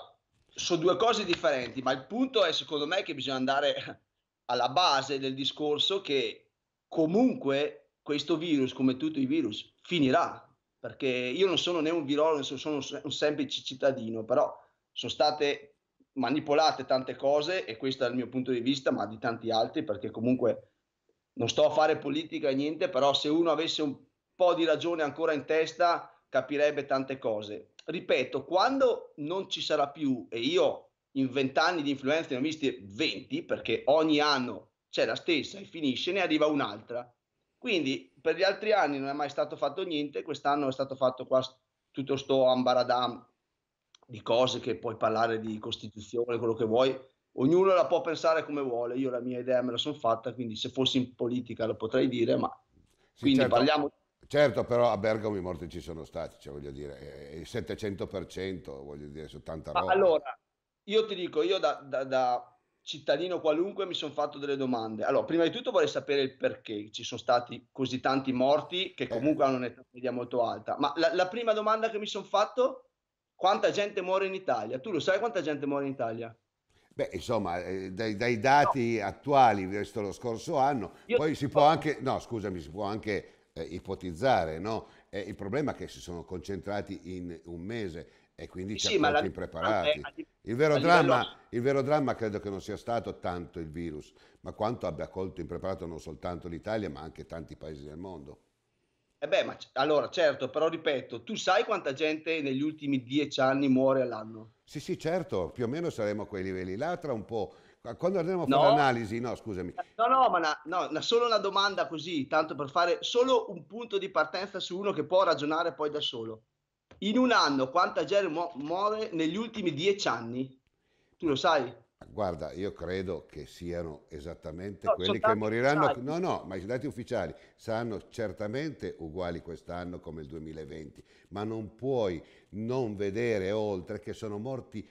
Speaker 7: sono due cose differenti, ma il punto è secondo me che bisogna andare alla base del discorso che comunque questo virus, come tutti i virus, finirà, perché io non sono né un virologo, sono un semplice cittadino, però sono state manipolate tante cose e questo è il mio punto di vista, ma di tanti altri, perché comunque non sto a fare politica e niente, però se uno avesse un po' di ragione ancora in testa capirebbe tante cose ripeto, quando non ci sarà più, e io in vent'anni di influenza ne ho visti 20, perché ogni anno c'è la stessa e finisce, ne arriva un'altra. Quindi per gli altri anni non è mai stato fatto niente, quest'anno è stato fatto qua tutto sto ambaradam di cose che puoi parlare di Costituzione, quello che vuoi, ognuno la può pensare come vuole, io la mia idea me la sono fatta, quindi se fossi in politica lo potrei dire, ma... Quindi sì, certo. parliamo
Speaker 2: Certo, però a Bergamo i morti ci sono stati, cioè voglio dire, eh, eh, il 700%, voglio dire, su tanta roba. Ma allora,
Speaker 7: io ti dico, io da, da, da cittadino qualunque mi sono fatto delle domande. Allora, prima di tutto vorrei sapere il perché ci sono stati così tanti morti che eh. comunque eh. hanno un'età media molto alta. Ma la, la prima domanda che mi sono fatto, quanta gente muore in Italia? Tu lo sai
Speaker 2: quanta gente muore in Italia? Beh, insomma, dai, dai dati no. attuali visto lo scorso anno, Io poi si può anche, no scusami, si può anche eh, ipotizzare, no? eh, il problema è che si sono concentrati in un mese e quindi sì, ci hanno impreparati. Il vero, dramma, il vero dramma credo che non sia stato tanto il virus, ma quanto abbia colto impreparato non soltanto l'Italia, ma anche tanti paesi del mondo.
Speaker 7: Eh beh, ma allora certo, però ripeto, tu sai quanta gente negli ultimi dieci anni muore all'anno? Sì,
Speaker 2: sì, certo, più o meno saremo a quei livelli là tra un po' quando andremo a fare no. l'analisi, no scusami. No,
Speaker 7: no, ma una, no, una, solo una domanda così, tanto per fare solo un punto di partenza su uno che può ragionare poi da solo. In un anno quanta gente mu- muore negli ultimi dieci
Speaker 2: anni? Tu lo sai? Guarda, io credo che siano esattamente no, quelli che moriranno. Ufficiali. No, no, ma i dati ufficiali saranno certamente uguali quest'anno come il 2020, ma non puoi non vedere oltre che sono morti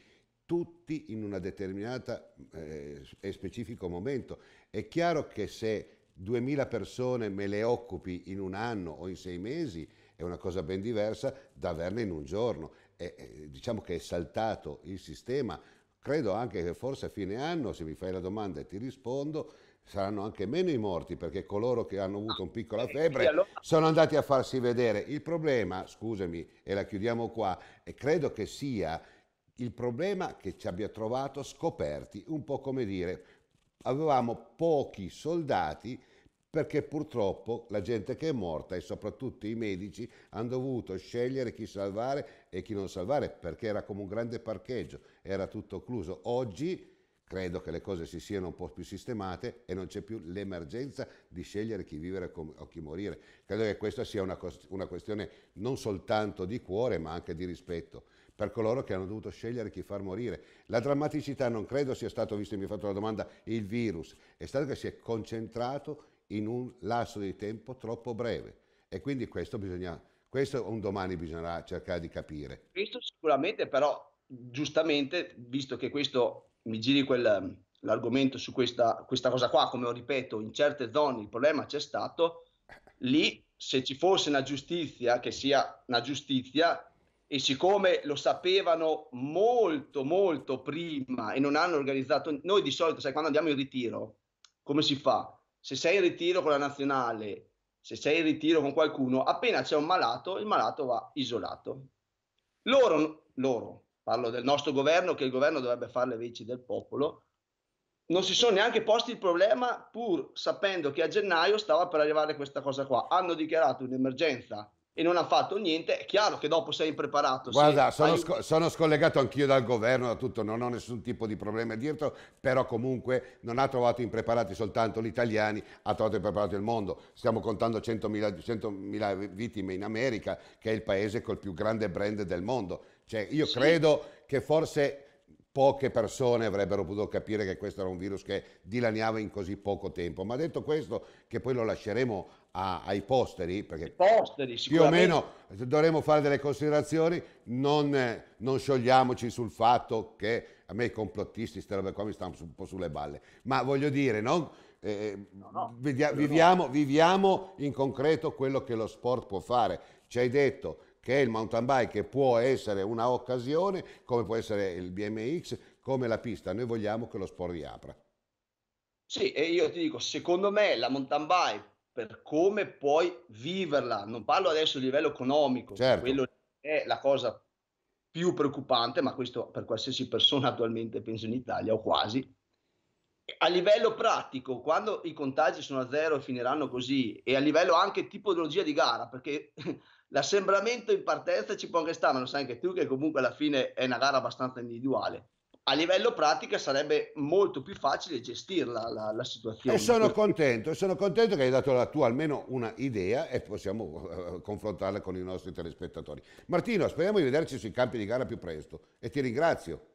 Speaker 2: tutti in una determinata eh, e specifico momento. È chiaro che se 2000 persone me le occupi in un anno o in sei mesi è una cosa ben diversa da averne in un giorno. È, eh, diciamo che è saltato il sistema. Credo anche che forse a fine anno, se mi fai la domanda e ti rispondo, saranno anche meno i morti perché coloro che hanno avuto un piccola ah, febbre sono andati a farsi vedere. Il problema, scusami, e la chiudiamo qua, e credo che sia il problema è che ci abbia trovato scoperti, un po' come dire, avevamo pochi soldati perché purtroppo la gente che è morta e soprattutto i medici hanno dovuto scegliere chi salvare e chi non salvare perché era come un grande parcheggio, era tutto occluso. Oggi Credo che le cose si siano un po' più sistemate e non c'è più l'emergenza di scegliere chi vivere o chi morire. Credo che questa sia una, una questione non soltanto di cuore ma anche di rispetto per coloro che hanno dovuto scegliere chi far morire. La drammaticità non credo sia stato, visto che mi ha fatto la domanda, il virus, è stato che si è concentrato in un lasso di tempo troppo breve e quindi questo bisogna, questo un domani bisognerà cercare di capire.
Speaker 7: Questo sicuramente però giustamente, visto che questo mi giri quel, l'argomento su questa, questa cosa qua, come ho ripeto, in certe zone il problema c'è stato, lì se ci fosse una giustizia, che sia una giustizia, e siccome lo sapevano molto molto prima e non hanno organizzato, noi di solito, sai, quando andiamo in ritiro, come si fa? Se sei in ritiro con la nazionale, se sei in ritiro con qualcuno, appena c'è un malato, il malato va isolato. Loro, loro parlo del nostro governo, che il governo dovrebbe fare le veci del popolo, non si sono neanche posti il problema pur sapendo che a gennaio stava per arrivare questa cosa qua. Hanno dichiarato un'emergenza e non hanno fatto niente, è chiaro che dopo sei impreparato. Guarda, sei... Sono, sco
Speaker 2: sono, scollegato anch'io dal governo, da tutto, non ho nessun tipo di problema dietro, però comunque non ha trovato impreparati soltanto gli italiani, ha trovato impreparato il mondo. Stiamo contando 100.000 100 vittime in America, che è il paese col più grande brand del mondo cioè, io sì. credo che forse poche persone avrebbero potuto capire che questo era un virus che dilaniava in così poco tempo. Ma detto questo, che poi lo lasceremo a, ai posteri, perché posteri, più o meno dovremo fare delle considerazioni, non, non, sciogliamoci sul fatto che a me i complottisti, queste robe qua mi stanno un po' sulle balle, ma voglio dire, non, eh, eh, no, no, viviamo, no. viviamo in concreto quello che lo sport può fare. Ci hai detto che il mountain bike può essere un'occasione, come può essere il BMX, come la pista. Noi vogliamo che lo sport riapra.
Speaker 7: Sì, e io ti dico, secondo me la mountain bike, per come puoi viverla, non parlo adesso a livello economico, certo. quello è la cosa più preoccupante, ma questo per qualsiasi persona attualmente penso in Italia o quasi. A livello pratico, quando i contagi sono a zero e finiranno così, e a livello anche tipologia di gara, perché L'assembramento in partenza ci può anche stare, ma lo sai anche tu che comunque alla fine è una gara abbastanza individuale. A livello pratica sarebbe molto più facile gestirla la, la situazione. E sono
Speaker 2: contento, sono contento che hai dato la tua almeno una idea e possiamo eh, confrontarla con i nostri telespettatori. Martino, speriamo di vederci sui campi di gara più presto e ti ringrazio.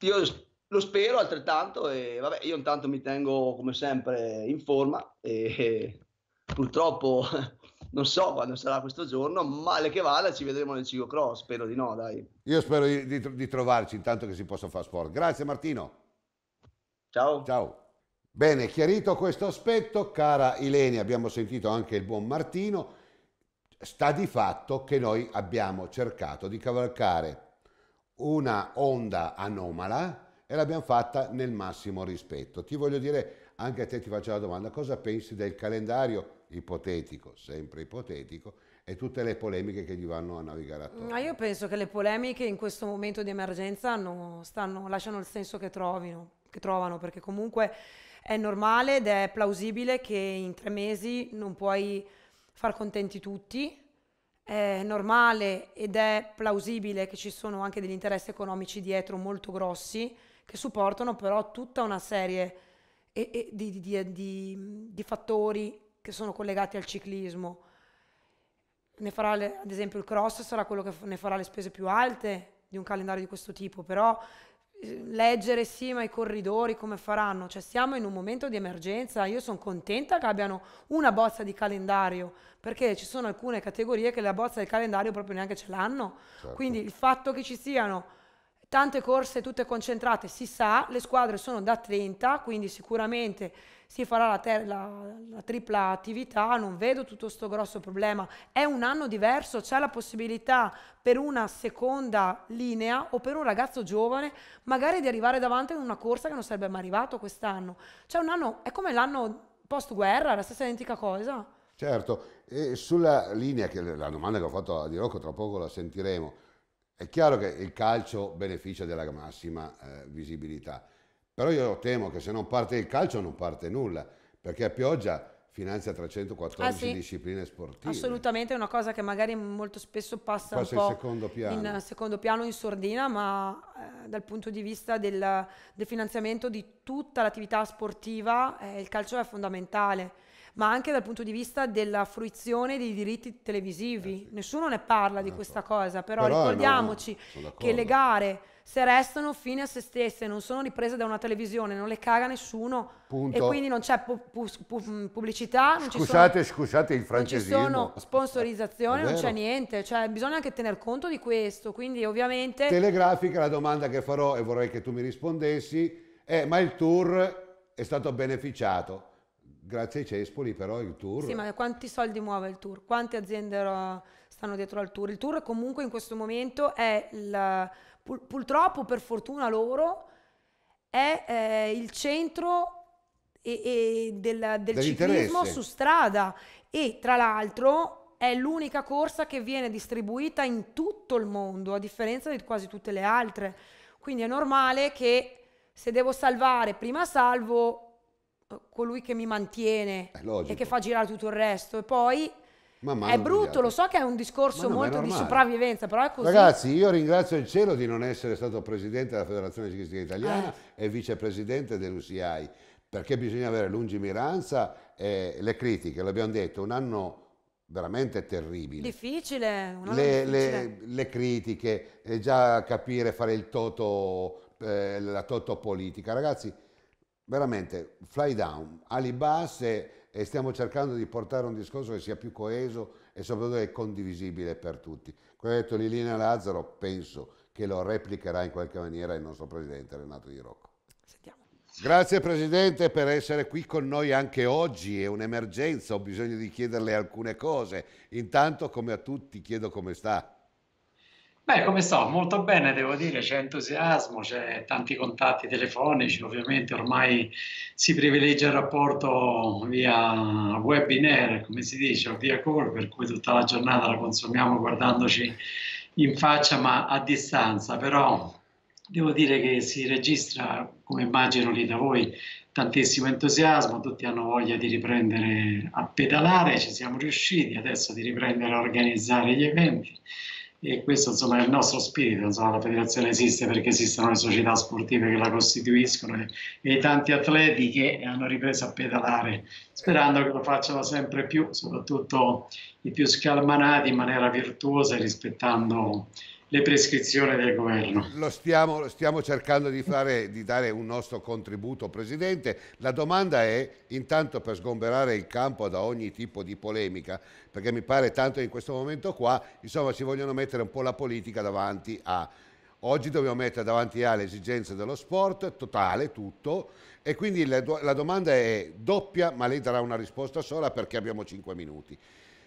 Speaker 7: Io lo spero altrettanto e vabbè, io intanto mi tengo come sempre in forma e, e eh, purtroppo non so quando sarà questo giorno, male che vada ci vedremo nel ciclocross, spero di no, dai.
Speaker 2: Io spero di, di, di trovarci intanto che si possa fare sport. Grazie Martino. Ciao. Ciao. Bene, chiarito questo aspetto, cara Ileni, abbiamo sentito anche il buon Martino, sta di fatto che noi abbiamo cercato di cavalcare una onda anomala e l'abbiamo fatta nel massimo rispetto. Ti voglio dire, anche a te ti faccio la domanda, cosa pensi del calendario ipotetico, sempre ipotetico, e tutte le polemiche che gli vanno a navigare attorno.
Speaker 3: Ma io penso che le polemiche in questo momento di emergenza hanno, stanno, lasciano il senso che, trovino, che trovano, perché comunque è normale ed è plausibile che in tre mesi non puoi far contenti tutti, è normale ed è plausibile che ci sono anche degli interessi economici dietro molto grossi che supportano però tutta una serie di, di, di, di fattori che sono collegati al ciclismo. Ne farà le, ad esempio il cross sarà quello che ne farà le spese più alte di un calendario di questo tipo, però eh, leggere sì, ma i corridori come faranno? Cioè siamo in un momento di emergenza, io sono contenta che abbiano una bozza di calendario, perché ci sono alcune categorie che la bozza del calendario proprio neanche ce l'hanno. Certo. Quindi il fatto che ci siano tante corse tutte concentrate, si sa, le squadre sono da 30, quindi sicuramente si farà la, ter- la, la tripla attività, non vedo tutto questo grosso problema. È un anno diverso, c'è la possibilità per una seconda linea o per un ragazzo giovane magari di arrivare davanti in una corsa che non sarebbe mai arrivato quest'anno. Cioè un anno, è come l'anno post-guerra, la stessa identica cosa.
Speaker 2: Certo, e sulla linea, che la domanda che ho fatto a Di Rocco tra poco la sentiremo, è chiaro che il calcio beneficia della massima eh, visibilità, però io temo che se non parte il calcio non parte nulla, perché a Pioggia finanzia 314 ah, sì. discipline sportive.
Speaker 3: Assolutamente, è una cosa che magari molto spesso passa, un po' secondo in eh, secondo piano, in sordina, ma eh, dal punto di vista del, del finanziamento di tutta l'attività sportiva eh, il calcio è fondamentale ma anche dal punto di vista della fruizione dei diritti televisivi. Eh sì. Nessuno ne parla di questa cosa, però, però eh, ricordiamoci no, che le gare se restano fine a se stesse, non sono riprese da una televisione, non le caga nessuno Punto. e quindi non c'è pu pu pu pubblicità, non scusate,
Speaker 2: sono, scusate il francesismo. Non ci sono
Speaker 3: sponsorizzazione, non c'è niente, cioè, bisogna anche tener conto di questo, quindi ovviamente...
Speaker 2: Telegrafica la domanda che farò e vorrei che tu mi rispondessi è ma il tour è stato beneficiato? grazie ai Cespoli però il tour... Sì, ma
Speaker 3: quanti soldi muove il tour? Quante aziende stanno dietro al tour? Il tour comunque in questo momento è, il, purtroppo per fortuna loro, è eh, il centro e, e del, del ciclismo su strada e tra l'altro è l'unica corsa che viene distribuita in tutto il mondo a differenza di quasi tutte le altre quindi è normale che se devo salvare prima salvo colui che mi mantiene e che fa girare tutto il resto e poi è brutto, lo so che è un discorso no, molto di sopravvivenza, però è così. Ragazzi,
Speaker 2: io ringrazio il cielo di non essere stato presidente della Federazione Ciclistica Italiana eh. e vicepresidente dell'UCI, perché bisogna avere lungimiranza e le critiche, l'abbiamo detto, un anno veramente terribile.
Speaker 3: Difficile, un anno le, difficile. Le,
Speaker 2: le critiche, eh, già capire, fare il toto, eh, la toto politica. Ragazzi, veramente fly down, ali basse e stiamo cercando di portare un discorso che sia più coeso e soprattutto che è condivisibile per tutti. Quello che ha detto Lilina Lazzaro penso che lo replicherà in qualche maniera il nostro presidente Renato Di Rocco. Sentiamo. Grazie Presidente per essere qui con noi anche oggi, è un'emergenza, ho bisogno di chiederle alcune cose. Intanto come a tutti chiedo come sta.
Speaker 4: Beh, come sto? Molto bene, devo dire, c'è entusiasmo, c'è tanti contatti telefonici, ovviamente ormai si privilegia il rapporto via webinar, come si dice, o via call, per cui tutta la giornata la consumiamo guardandoci in faccia ma a distanza, però devo dire che si registra, come immagino lì da voi, tantissimo entusiasmo, tutti hanno voglia di riprendere a pedalare, ci siamo riusciti adesso di riprendere a organizzare gli eventi e questo insomma è il nostro spirito, insomma, la federazione esiste perché esistono le società sportive che la costituiscono e, e, tanti atleti che hanno ripreso a pedalare, sperando che lo facciano sempre più, soprattutto i più scalmanati in maniera virtuosa e rispettando le prescrizioni del governo.
Speaker 2: Lo stiamo, stiamo cercando di, fare, di dare un nostro contributo, Presidente. La domanda è, intanto per sgomberare il campo da ogni tipo di polemica, perché mi pare tanto in questo momento qua, insomma, ci vogliono mettere un po' la politica davanti a... Oggi dobbiamo mettere davanti a le esigenze dello sport, totale, tutto, e quindi la, la domanda è doppia, ma lei darà una risposta sola perché abbiamo cinque minuti.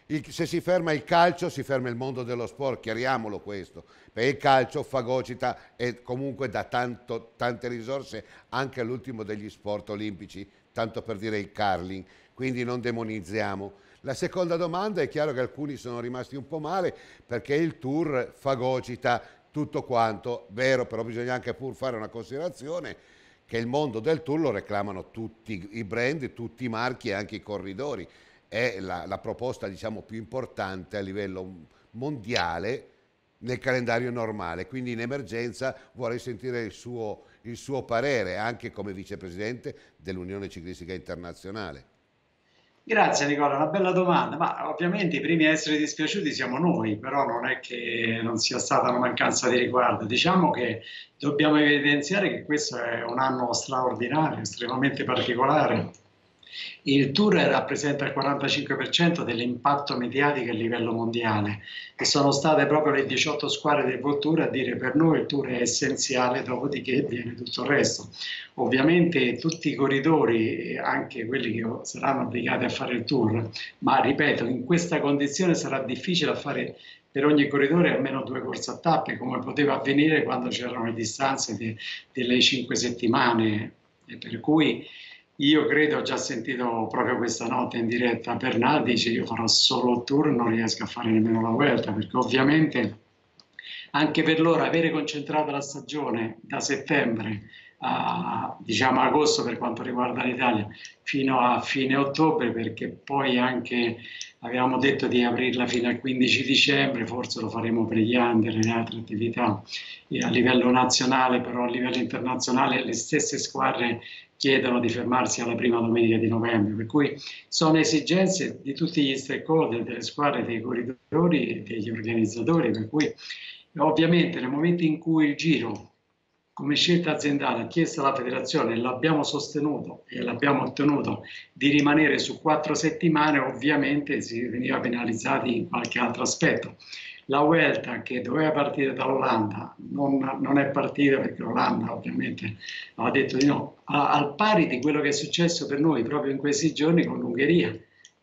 Speaker 2: Il, se si ferma il calcio si ferma il mondo dello sport, chiariamolo questo, perché il calcio fagocita e comunque dà tanto, tante risorse anche all'ultimo degli sport olimpici, tanto per dire il curling, quindi non demonizziamo. La seconda domanda è chiaro che alcuni sono rimasti un po' male perché il tour fagocita tutto quanto, vero, però bisogna anche pur fare una considerazione che il mondo del tour lo reclamano tutti i brand, tutti i marchi e anche i corridori è la, la proposta diciamo, più importante a livello mondiale nel calendario normale, quindi in emergenza vorrei sentire il suo, il suo parere anche come vicepresidente dell'Unione Ciclistica Internazionale.
Speaker 4: Grazie Nicola, una bella domanda, ma ovviamente i primi a essere dispiaciuti siamo noi, però non è che non sia stata una mancanza di riguardo, diciamo che dobbiamo evidenziare che questo è un anno straordinario, estremamente particolare il tour rappresenta il 45% dell'impatto mediatico a livello mondiale e sono state proprio le 18 squadre del World a dire per noi il tour è essenziale, dopodiché viene tutto il resto. Ovviamente tutti i corridori, anche quelli che saranno obbligati a fare il tour, ma ripeto, in questa condizione sarà difficile fare per ogni corridore almeno due corse a tappe, come poteva avvenire quando c'erano le distanze di, delle cinque settimane. E per cui io credo, ho già sentito proprio questa notte in diretta Bernardi, dice io farò solo turno, non riesco a fare nemmeno la Vuelta, perché ovviamente anche per loro avere concentrato la stagione da settembre a diciamo, agosto per quanto riguarda l'Italia fino a fine ottobre perché poi anche avevamo detto di aprirla fino al 15 dicembre forse lo faremo per gli under e le altre attività e a livello nazionale però a livello internazionale le stesse squadre chiedono di fermarsi alla prima domenica di novembre, per cui sono esigenze di tutti gli stakeholder, delle squadre, dei corridori, e degli organizzatori, per cui ovviamente nel momento in cui il giro come scelta aziendale ha chiesto alla federazione, e l'abbiamo sostenuto e l'abbiamo ottenuto, di rimanere su quattro settimane, ovviamente si veniva penalizzati in qualche altro aspetto la Vuelta che doveva partire dall'Olanda non, non, è partita perché l'Olanda ovviamente aveva detto di no, al pari di quello che è successo per noi proprio in questi giorni con l'Ungheria.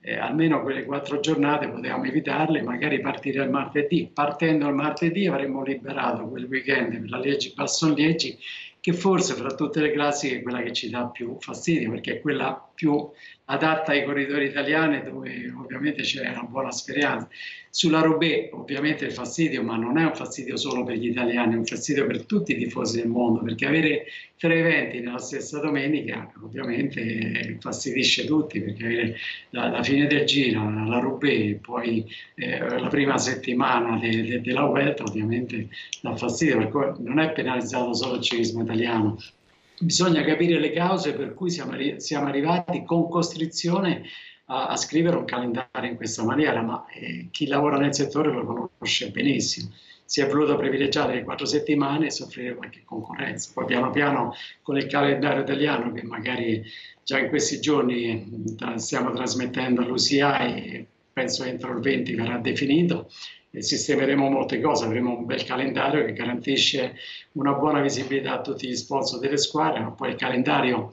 Speaker 4: Eh, almeno quelle quattro giornate potevamo evitarle, magari partire il martedì. Partendo il martedì avremmo liberato quel weekend per la legge Basson-Liegi, che forse fra tutte le classiche è quella che ci dà più fastidio, perché è quella più adatta ai corridori italiani dove ovviamente c'è una buona speranza. Sulla Robè ovviamente il fastidio, ma non è un fastidio solo per gli italiani, è un fastidio per tutti i tifosi del mondo, perché avere tre eventi nella stessa domenica ovviamente fastidisce tutti, perché avere la, la fine del giro, la Robè, poi eh, la prima settimana de, de, della Vuelta ovviamente dà fastidio, perché non è penalizzato solo il ciclismo italiano, bisogna capire le cause per cui siamo, siamo arrivati con costrizione a, a, scrivere un calendario in questa maniera, ma eh, chi lavora nel settore lo conosce benissimo. Si è voluto privilegiare le quattro settimane e soffrire qualche concorrenza. Poi piano piano con il calendario italiano che magari già in questi giorni eh, stiamo trasmettendo all'UCI penso entro il 20 verrà definito sistemeremo molte cose, avremo un bel calendario che garantisce una buona visibilità a tutti gli sponsor delle squadre, ma poi il calendario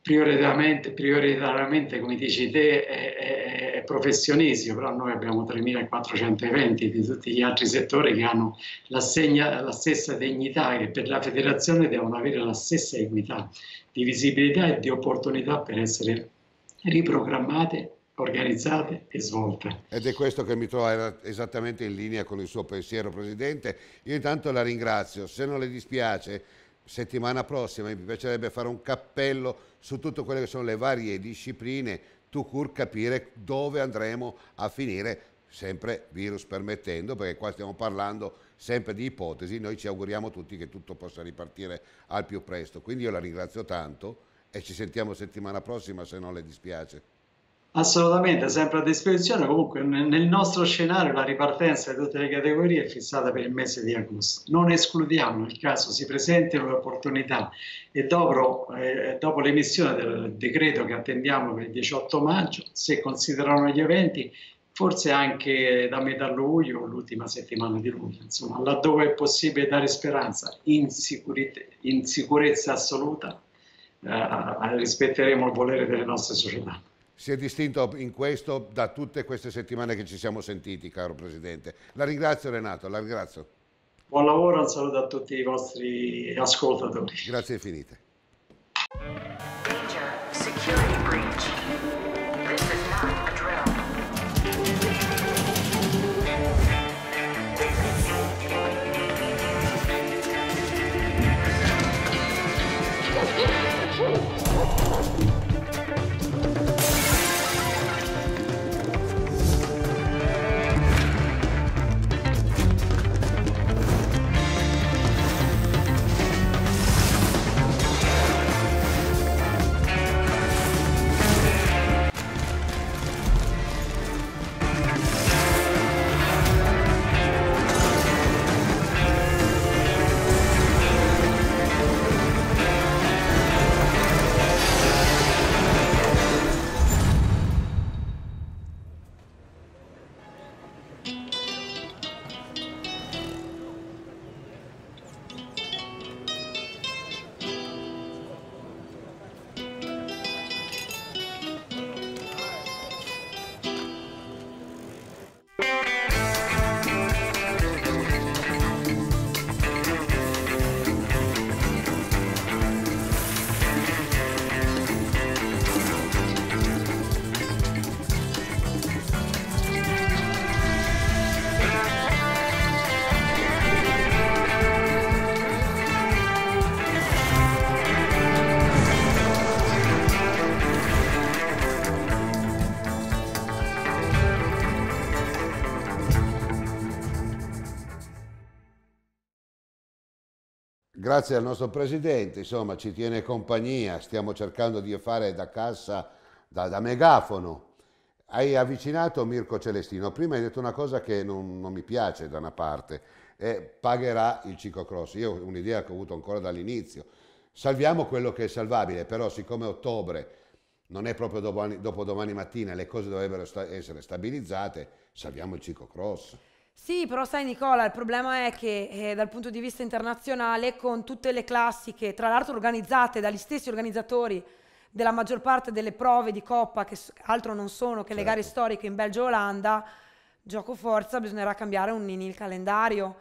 Speaker 4: prioritariamente, prioritariamente come dici te, è, è, è professionistico, però noi abbiamo 3.400 eventi di tutti gli altri settori che hanno la, segna, la stessa dignità che per la federazione devono avere la stessa equità di visibilità e di opportunità per essere riprogrammate organizzate e svolte.
Speaker 2: Ed è questo che mi trova esattamente in linea con il suo pensiero, Presidente. Io intanto la ringrazio, se non le dispiace, settimana prossima mi piacerebbe fare un cappello su tutte quelle che sono le varie discipline, tu cur capire dove andremo a finire, sempre virus permettendo, perché qua stiamo parlando sempre di ipotesi, noi ci auguriamo tutti che tutto possa ripartire al più presto. Quindi io la ringrazio tanto e ci sentiamo settimana prossima se non le dispiace.
Speaker 4: Assolutamente, sempre a disposizione. Comunque nel nostro scenario la ripartenza di tutte le categorie è fissata per il mese di agosto. Non escludiamo il caso si presentino le opportunità e dopo, eh, dopo l'emissione del decreto che attendiamo per il 18 maggio, se considerano gli eventi, forse anche da metà luglio o l'ultima settimana di luglio, insomma, laddove è possibile dare speranza in, in sicurezza assoluta, eh, rispetteremo il volere delle nostre società
Speaker 2: si è distinto in questo da tutte queste settimane che ci siamo sentiti, caro Presidente. La ringrazio Renato, la ringrazio.
Speaker 4: Buon lavoro, un saluto a tutti i vostri ascoltatori. Grazie infinite.
Speaker 2: grazie al nostro Presidente, insomma, ci tiene compagnia, stiamo cercando di fare da cassa, da, da megafono. Hai avvicinato Mirko Celestino, prima hai detto una cosa che non, non mi piace da una parte, eh, pagherà il ciclocross. Io un'idea che ho avuto ancora dall'inizio. Salviamo quello che è salvabile, però siccome ottobre non è proprio dopo, dopo domani mattina, le cose dovrebbero sta essere stabilizzate, salviamo il ciclocross.
Speaker 3: Sì, però sai Nicola, il problema è che eh, dal punto di vista internazionale, con tutte le classiche, tra l'altro organizzate dagli stessi organizzatori della maggior parte delle prove di Coppa, che altro non sono che certo. le gare certo. storiche in Belgio e Olanda, gioco forza, bisognerà cambiare un, il calendario.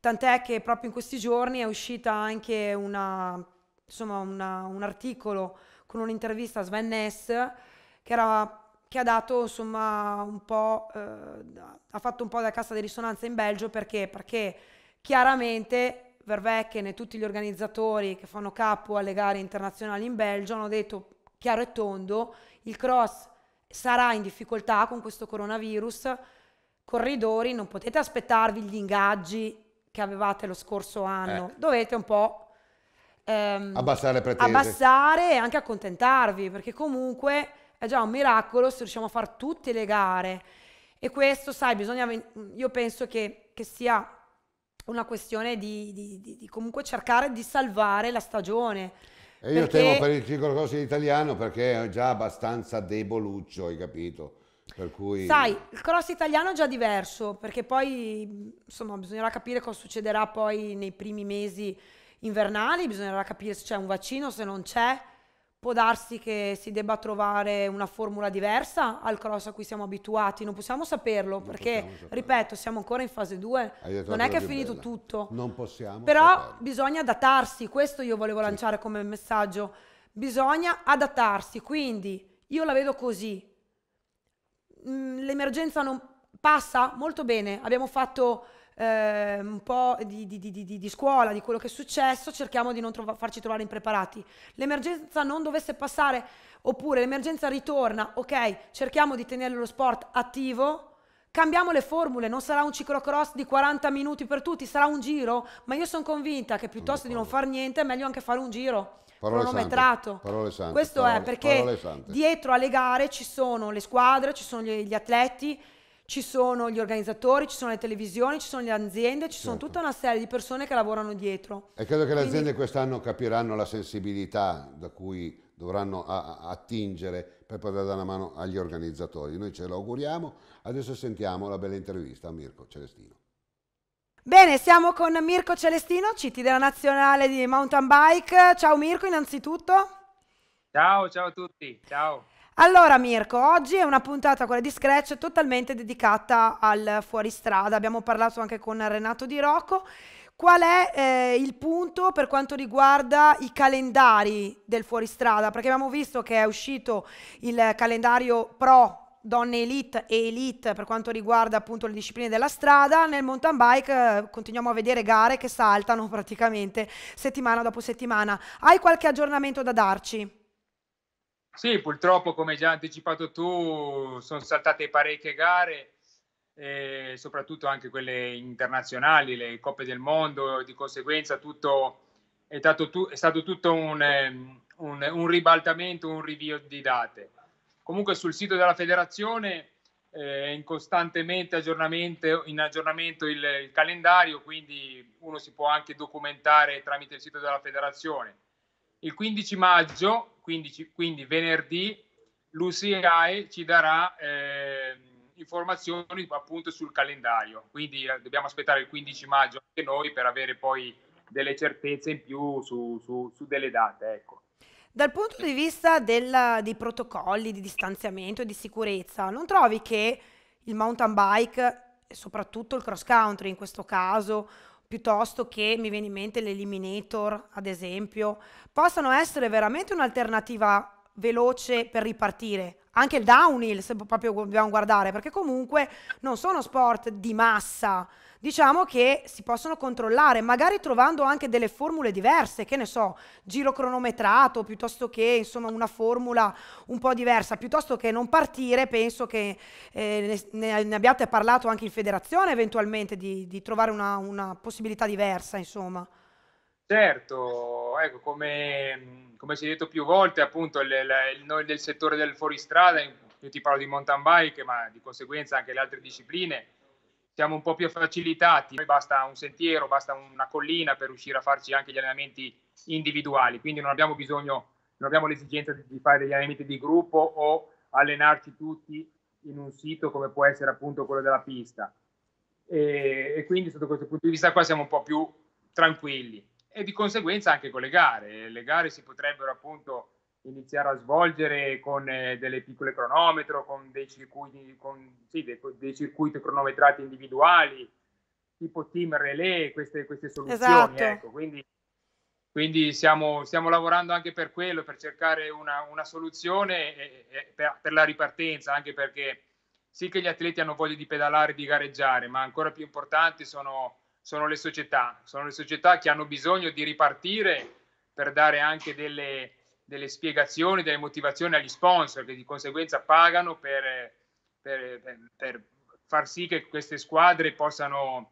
Speaker 3: Tant'è che proprio in questi giorni è uscita anche una, insomma, una, un articolo con un'intervista a Sven Ness, che era che ha dato insomma un po', eh, ha fatto un po' da cassa di risonanza in Belgio perché? Perché chiaramente Verwecken e tutti gli organizzatori che fanno capo alle gare internazionali in Belgio hanno detto chiaro e tondo il cross sarà in difficoltà con questo coronavirus, corridori non potete aspettarvi gli ingaggi che avevate lo scorso anno, eh. dovete un po' ehm, abbassare le pretese, abbassare e anche accontentarvi perché comunque è già un miracolo se riusciamo a fare tutte le gare. E questo, sai, bisogna, io penso che, che sia una questione di, di, di, di, comunque cercare di salvare la stagione. E io perché... temo per il
Speaker 2: piccolo ciclocross italiano perché è già abbastanza deboluccio, hai capito? Cui... Sai,
Speaker 3: il cross italiano è già diverso, perché poi insomma bisognerà capire cosa succederà poi nei primi mesi invernali, bisognerà capire se c'è un vaccino, se non c'è. Può darsi che si debba trovare una formula diversa al cross a cui siamo abituati, non possiamo saperlo non perché, possiamo ripeto, siamo ancora in fase 2, non è che è finito bella. tutto.
Speaker 2: Non possiamo. Però
Speaker 3: saperlo. bisogna adattarsi, questo io volevo lanciare come messaggio, bisogna adattarsi, quindi io la vedo così. Mm, l'emergenza non passa molto bene, abbiamo fatto eh, un po' di, di, di, di, scuola, di quello che è successo, cerchiamo di non trova, farci trovare impreparati. L'emergenza non dovesse passare oppure l'emergenza ritorna, ok, cerchiamo di tenere lo sport attivo. Cambiamo le formule, non sarà un ciclocross di 40 minuti per tutti, sarà un giro, ma io sono convinta che piuttosto di non far niente è meglio anche fare un giro parole cronometrato.
Speaker 2: Parole sante, Questo parole, è perché
Speaker 3: dietro alle gare ci sono le squadre, ci sono gli, gli atleti, ci sono gli organizzatori, ci sono le televisioni, ci sono le aziende, ci certo. sono tutta una serie di persone che lavorano dietro.
Speaker 2: E credo che le aziende quest'anno capiranno la sensibilità da cui dovranno attingere per poter dare una mano agli organizzatori. Noi ce l'auguriamo. Adesso sentiamo la bella intervista a Mirko Celestino.
Speaker 3: Bene, siamo con Mirko Celestino, CT della nazionale di mountain bike. Ciao Mirko innanzitutto.
Speaker 8: Ciao, ciao a tutti. Ciao. Allora
Speaker 3: Mirko, oggi è una puntata quella di Scratch totalmente dedicata al fuoristrada, abbiamo parlato anche con Renato Di Rocco. Qual è eh, il punto per quanto riguarda i calendari del fuoristrada? Perché abbiamo visto che è uscito il calendario pro donne elite e elite per quanto riguarda appunto le discipline della strada, nel mountain bike eh, continuiamo a vedere gare che saltano praticamente settimana dopo settimana. Hai qualche aggiornamento da darci?
Speaker 8: Sì, purtroppo, come già anticipato tu, sono saltate parecchie gare, eh, soprattutto anche quelle internazionali, le Coppe del Mondo, di conseguenza tutto, è, tu, è, stato tutto un, ehm, un, un, ribaltamento, un rivio di date. Comunque sul sito della federazione eh, è eh, costantemente aggiornamento, in aggiornamento il, il calendario, quindi uno si può anche documentare tramite il sito della federazione il 15 maggio, 15, quindi venerdì, l'UCI ci darà eh, informazioni appunto sul calendario, quindi eh, dobbiamo aspettare il 15 maggio anche noi per avere poi delle certezze in più su, su, su delle date. Ecco.
Speaker 3: Dal punto di vista del, dei protocolli di distanziamento e di sicurezza, non trovi che il mountain bike, soprattutto il cross country in questo caso, piuttosto che mi viene in mente l'Eliminator, ad esempio, possano essere veramente un'alternativa veloce per ripartire. Anche il downhill, se proprio dobbiamo guardare, perché comunque non sono sport di massa, diciamo che si possono controllare, magari trovando anche delle formule diverse, che ne so, giro cronometrato, piuttosto che insomma una formula un po' diversa, piuttosto che non partire, penso che eh, ne, ne, abbiate parlato anche in federazione eventualmente di, di trovare una, una possibilità diversa, insomma.
Speaker 8: Certo, ecco, come, come, si è detto più volte, appunto, il, il, noi del settore del fuoristrada, io ti parlo di mountain bike, ma di conseguenza anche le altre discipline, siamo un po' più facilitati, noi basta un sentiero, basta una collina per riuscire a farci anche gli allenamenti individuali, quindi non abbiamo bisogno, non abbiamo l'esigenza di fare degli allenamenti di gruppo o allenarci tutti in un sito come può essere appunto quello della pista. E, e quindi sotto questo punto di vista qua siamo un po' più tranquilli e di conseguenza anche con le gare. Le gare si potrebbero appunto iniziare a svolgere con eh, delle piccole cronometro, con dei circuiti, con, sì, dei, dei circuiti cronometrati individuali, tipo team relay, queste, queste soluzioni. Esatto. Ecco. Quindi, quindi stiamo, stiamo, lavorando anche per quello, per cercare una, una soluzione e, e per, per, la ripartenza, anche perché sì che gli atleti hanno voglia di pedalare, di gareggiare, ma ancora più importanti sono sono le società, sono le società che hanno bisogno di ripartire per dare anche delle, delle spiegazioni, delle motivazioni agli sponsor che di conseguenza pagano per, per, per, far sì che queste squadre possano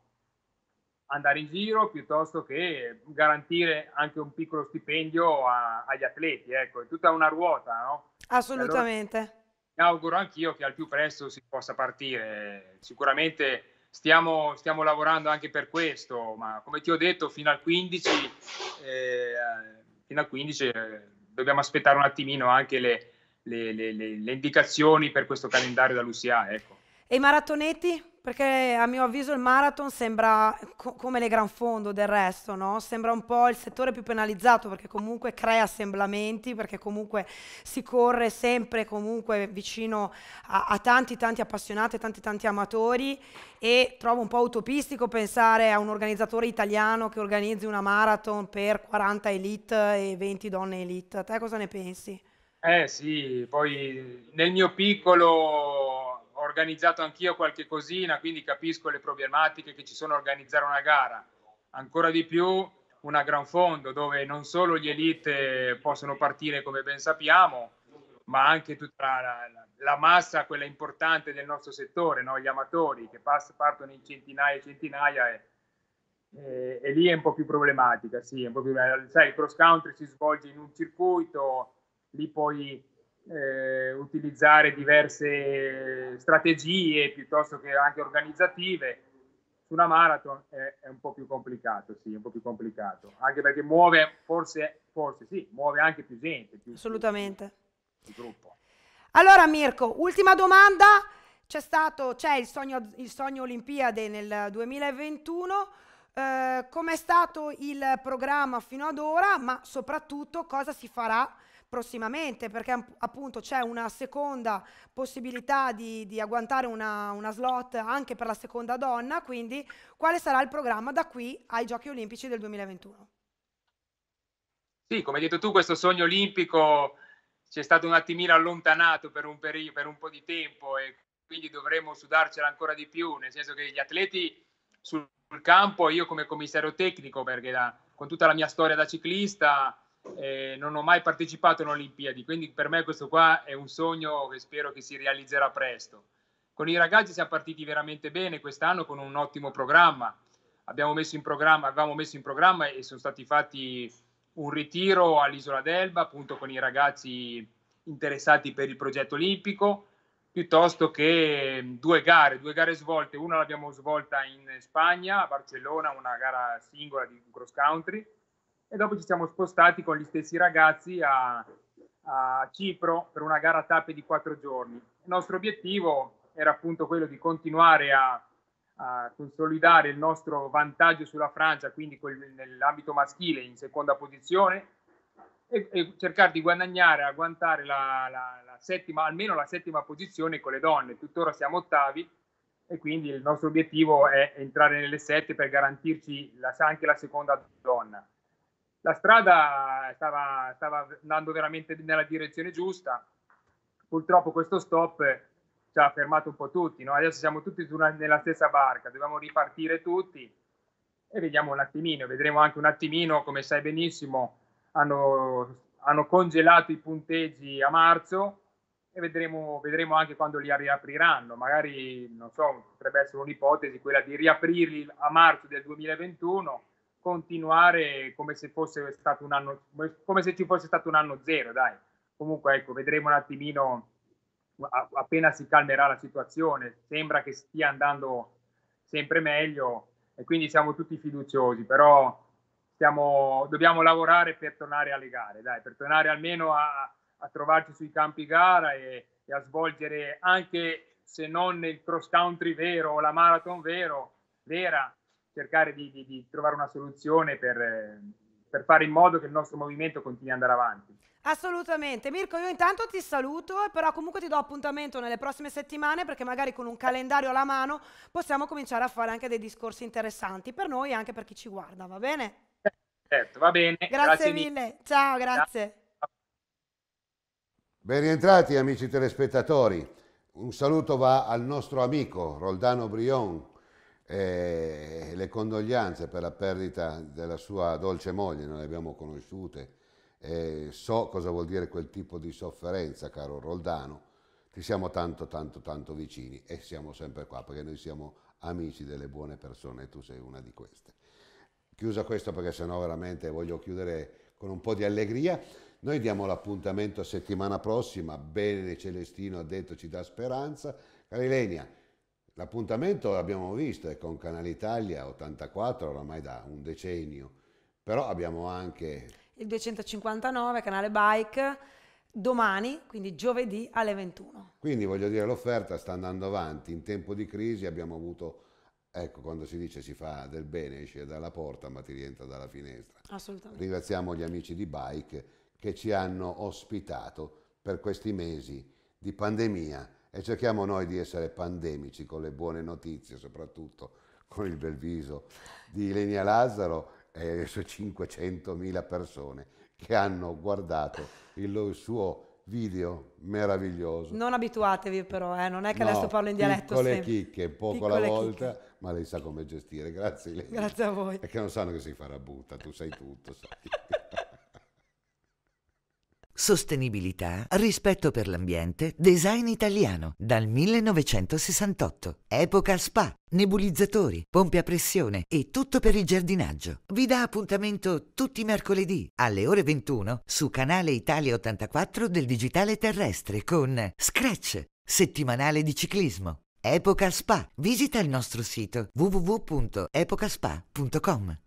Speaker 8: andare in giro piuttosto che garantire anche un piccolo stipendio a, agli atleti. Ecco, è tutta una ruota, no?
Speaker 3: Assolutamente. Allora,
Speaker 8: auguro anch'io che al più presto si possa partire. Sicuramente Stiamo, stiamo, lavorando anche per questo, ma come ti ho detto, fino al 15, eh, fino al 15 eh, dobbiamo aspettare un attimino anche le, le, le, le indicazioni per questo calendario dall'UCA. Ecco.
Speaker 3: E i maratonetti? Perché a mio avviso il marathon sembra, co come le gran fondo del resto, no? sembra un po' il settore più penalizzato perché comunque crea assemblamenti, perché comunque si corre sempre comunque vicino a, a tanti tanti appassionati, tanti tanti amatori e trovo un po' utopistico pensare a un organizzatore italiano che organizzi una marathon per 40 elite e 20 donne elite. Te cosa ne pensi?
Speaker 8: Eh sì,
Speaker 3: poi
Speaker 8: nel mio piccolo ho organizzato anch'io qualche cosina, quindi capisco le problematiche che ci sono a organizzare una gara. Ancora di più una gran fondo dove non solo gli elite possono partire come ben sappiamo, ma anche tutta la, la, la massa, quella importante del nostro settore, no? gli amatori che pass- partono in centinaia e centinaia e, e, e, lì è un po' più problematica. Sì, po più, sai, il cross country si svolge in un circuito, lì poi eh, utilizzare diverse strategie piuttosto che anche organizzative. Su una marathon è, è, un po' più complicato, sì, un po' più complicato, anche perché muove
Speaker 3: forse, forse sì, muove anche più gente. Più, Assolutamente. Più, più gruppo. Allora Mirko, ultima domanda. C'è stato, c'è il sogno, il sogno Olimpiade nel 2021. Eh, com'è stato il programma fino ad ora, ma soprattutto cosa si farà prossimamente perché appunto c'è una seconda possibilità di, di agguantare una, una, slot anche per la seconda donna, quindi quale sarà il programma da qui ai Giochi Olimpici del 2021?
Speaker 8: Sì, come hai detto tu, questo sogno olimpico ci è stato un attimino allontanato per un, peri- per un po' di tempo e quindi dovremo sudarcela ancora di più, nel senso che gli atleti sul campo, io come commissario tecnico, perché da, con tutta la mia storia da ciclista, eh, non ho mai partecipato alle Olimpiadi, quindi per me questo qua è un sogno che spero che si realizzerà presto. Con i ragazzi siamo partiti veramente bene quest'anno con un ottimo programma. Abbiamo messo in programma, avevamo messo in programma e sono stati fatti un ritiro all'isola d'Elba, appunto con i ragazzi interessati per il progetto olimpico, piuttosto che mm, due gare, due gare svolte. Una l'abbiamo svolta in Spagna, a Barcellona, una gara singola di cross country, e dopo ci siamo spostati con gli stessi ragazzi a, a Cipro per una gara a tappe di quattro giorni. Il nostro obiettivo era appunto quello di continuare a, a consolidare il nostro vantaggio sulla Francia, quindi quel, nell'ambito maschile in seconda posizione, e, e cercare di guadagnare, agguantare la, la, la settima, almeno la settima posizione con le donne. Tuttora siamo ottavi e quindi il nostro obiettivo è entrare nelle sette per garantirci la, anche la seconda donna la strada stava, stava andando veramente nella direzione giusta. Purtroppo questo stop ci ha fermato un po' tutti, no? adesso siamo tutti una, nella stessa barca, dobbiamo ripartire tutti e vediamo un attimino, vedremo anche un attimino, come sai benissimo, hanno, hanno congelato i punteggi a marzo e vedremo, vedremo anche quando li riapriranno, magari non so, potrebbe essere un'ipotesi quella di riaprirli a marzo del 2021 continuare come se fosse stato un anno, come se ci fosse stato un anno zero, dai. Comunque, ecco, vedremo un attimino appena si calmerà la situazione. Sembra che stia andando sempre meglio e quindi siamo tutti fiduciosi, però stiamo, dobbiamo lavorare per tornare alle gare, dai, per tornare almeno a, a trovarci sui campi gara e, e, a svolgere anche se non il cross country vero o la marathon vero, vera, cercare di, di, di trovare una
Speaker 2: soluzione
Speaker 8: per, eh, per fare in modo che il nostro movimento continui ad andare avanti.
Speaker 3: Assolutamente. Mirko, io intanto ti saluto, però comunque ti do appuntamento nelle prossime settimane perché magari con un calendario alla mano possiamo cominciare a fare anche dei discorsi interessanti per noi e anche per chi ci guarda, va bene?
Speaker 8: Certo, va bene. Grazie, grazie mille.
Speaker 3: mille. Ciao, grazie.
Speaker 2: Ben rientrati amici telespettatori. Un saluto va al nostro amico Roldano Brion e le condoglianze per la perdita della sua dolce moglie, non le abbiamo conosciute, e so cosa vuol dire quel tipo di sofferenza, caro Roldano, ti siamo tanto tanto tanto vicini e siamo sempre qua perché noi siamo amici delle buone persone e tu sei una di queste. Chiusa questo perché sennò veramente voglio chiudere con un po' di allegria. Noi diamo l'appuntamento settimana prossima, bene Celestino ha detto ci dà speranza. Cari Lenia, L'appuntamento l'abbiamo visto è con Canale Italia 84 oramai da un decennio, però abbiamo anche
Speaker 3: il 259 Canale Bike domani, quindi giovedì alle 21.
Speaker 2: Quindi voglio dire l'offerta sta andando avanti, in tempo di crisi abbiamo avuto Ecco, quando si dice si fa del bene, esce dalla porta ma ti rientra dalla finestra. Assolutamente. Ringraziamo gli amici di Bike che ci hanno ospitato per questi mesi di pandemia e cerchiamo noi di essere pandemici con le buone notizie, soprattutto con il bel viso di Lenia Lazzaro e le sue 500.000 persone che hanno guardato il suo video meraviglioso. Non
Speaker 3: abituatevi però, eh? non è che no, adesso parlo in dialetto. Piccole sempre.
Speaker 2: chicche, poco piccole alla volta, chicche. ma lei sa come gestire. Grazie Lenia. Grazie a voi. Perché non sanno che si farà butta, tu sai tutto. Sai.
Speaker 1: Sostenibilità, rispetto per l'ambiente, design italiano dal 1968. Epoca spa, nebulizzatori, pompe a pressione e tutto per il giardinaggio. Vi dà appuntamento tutti i mercoledì alle ore 21 su canale Italia 84 del Digitale Terrestre con Scratch, settimanale di ciclismo. Epoca Spa. Visita il nostro sito www.epocaspa.com.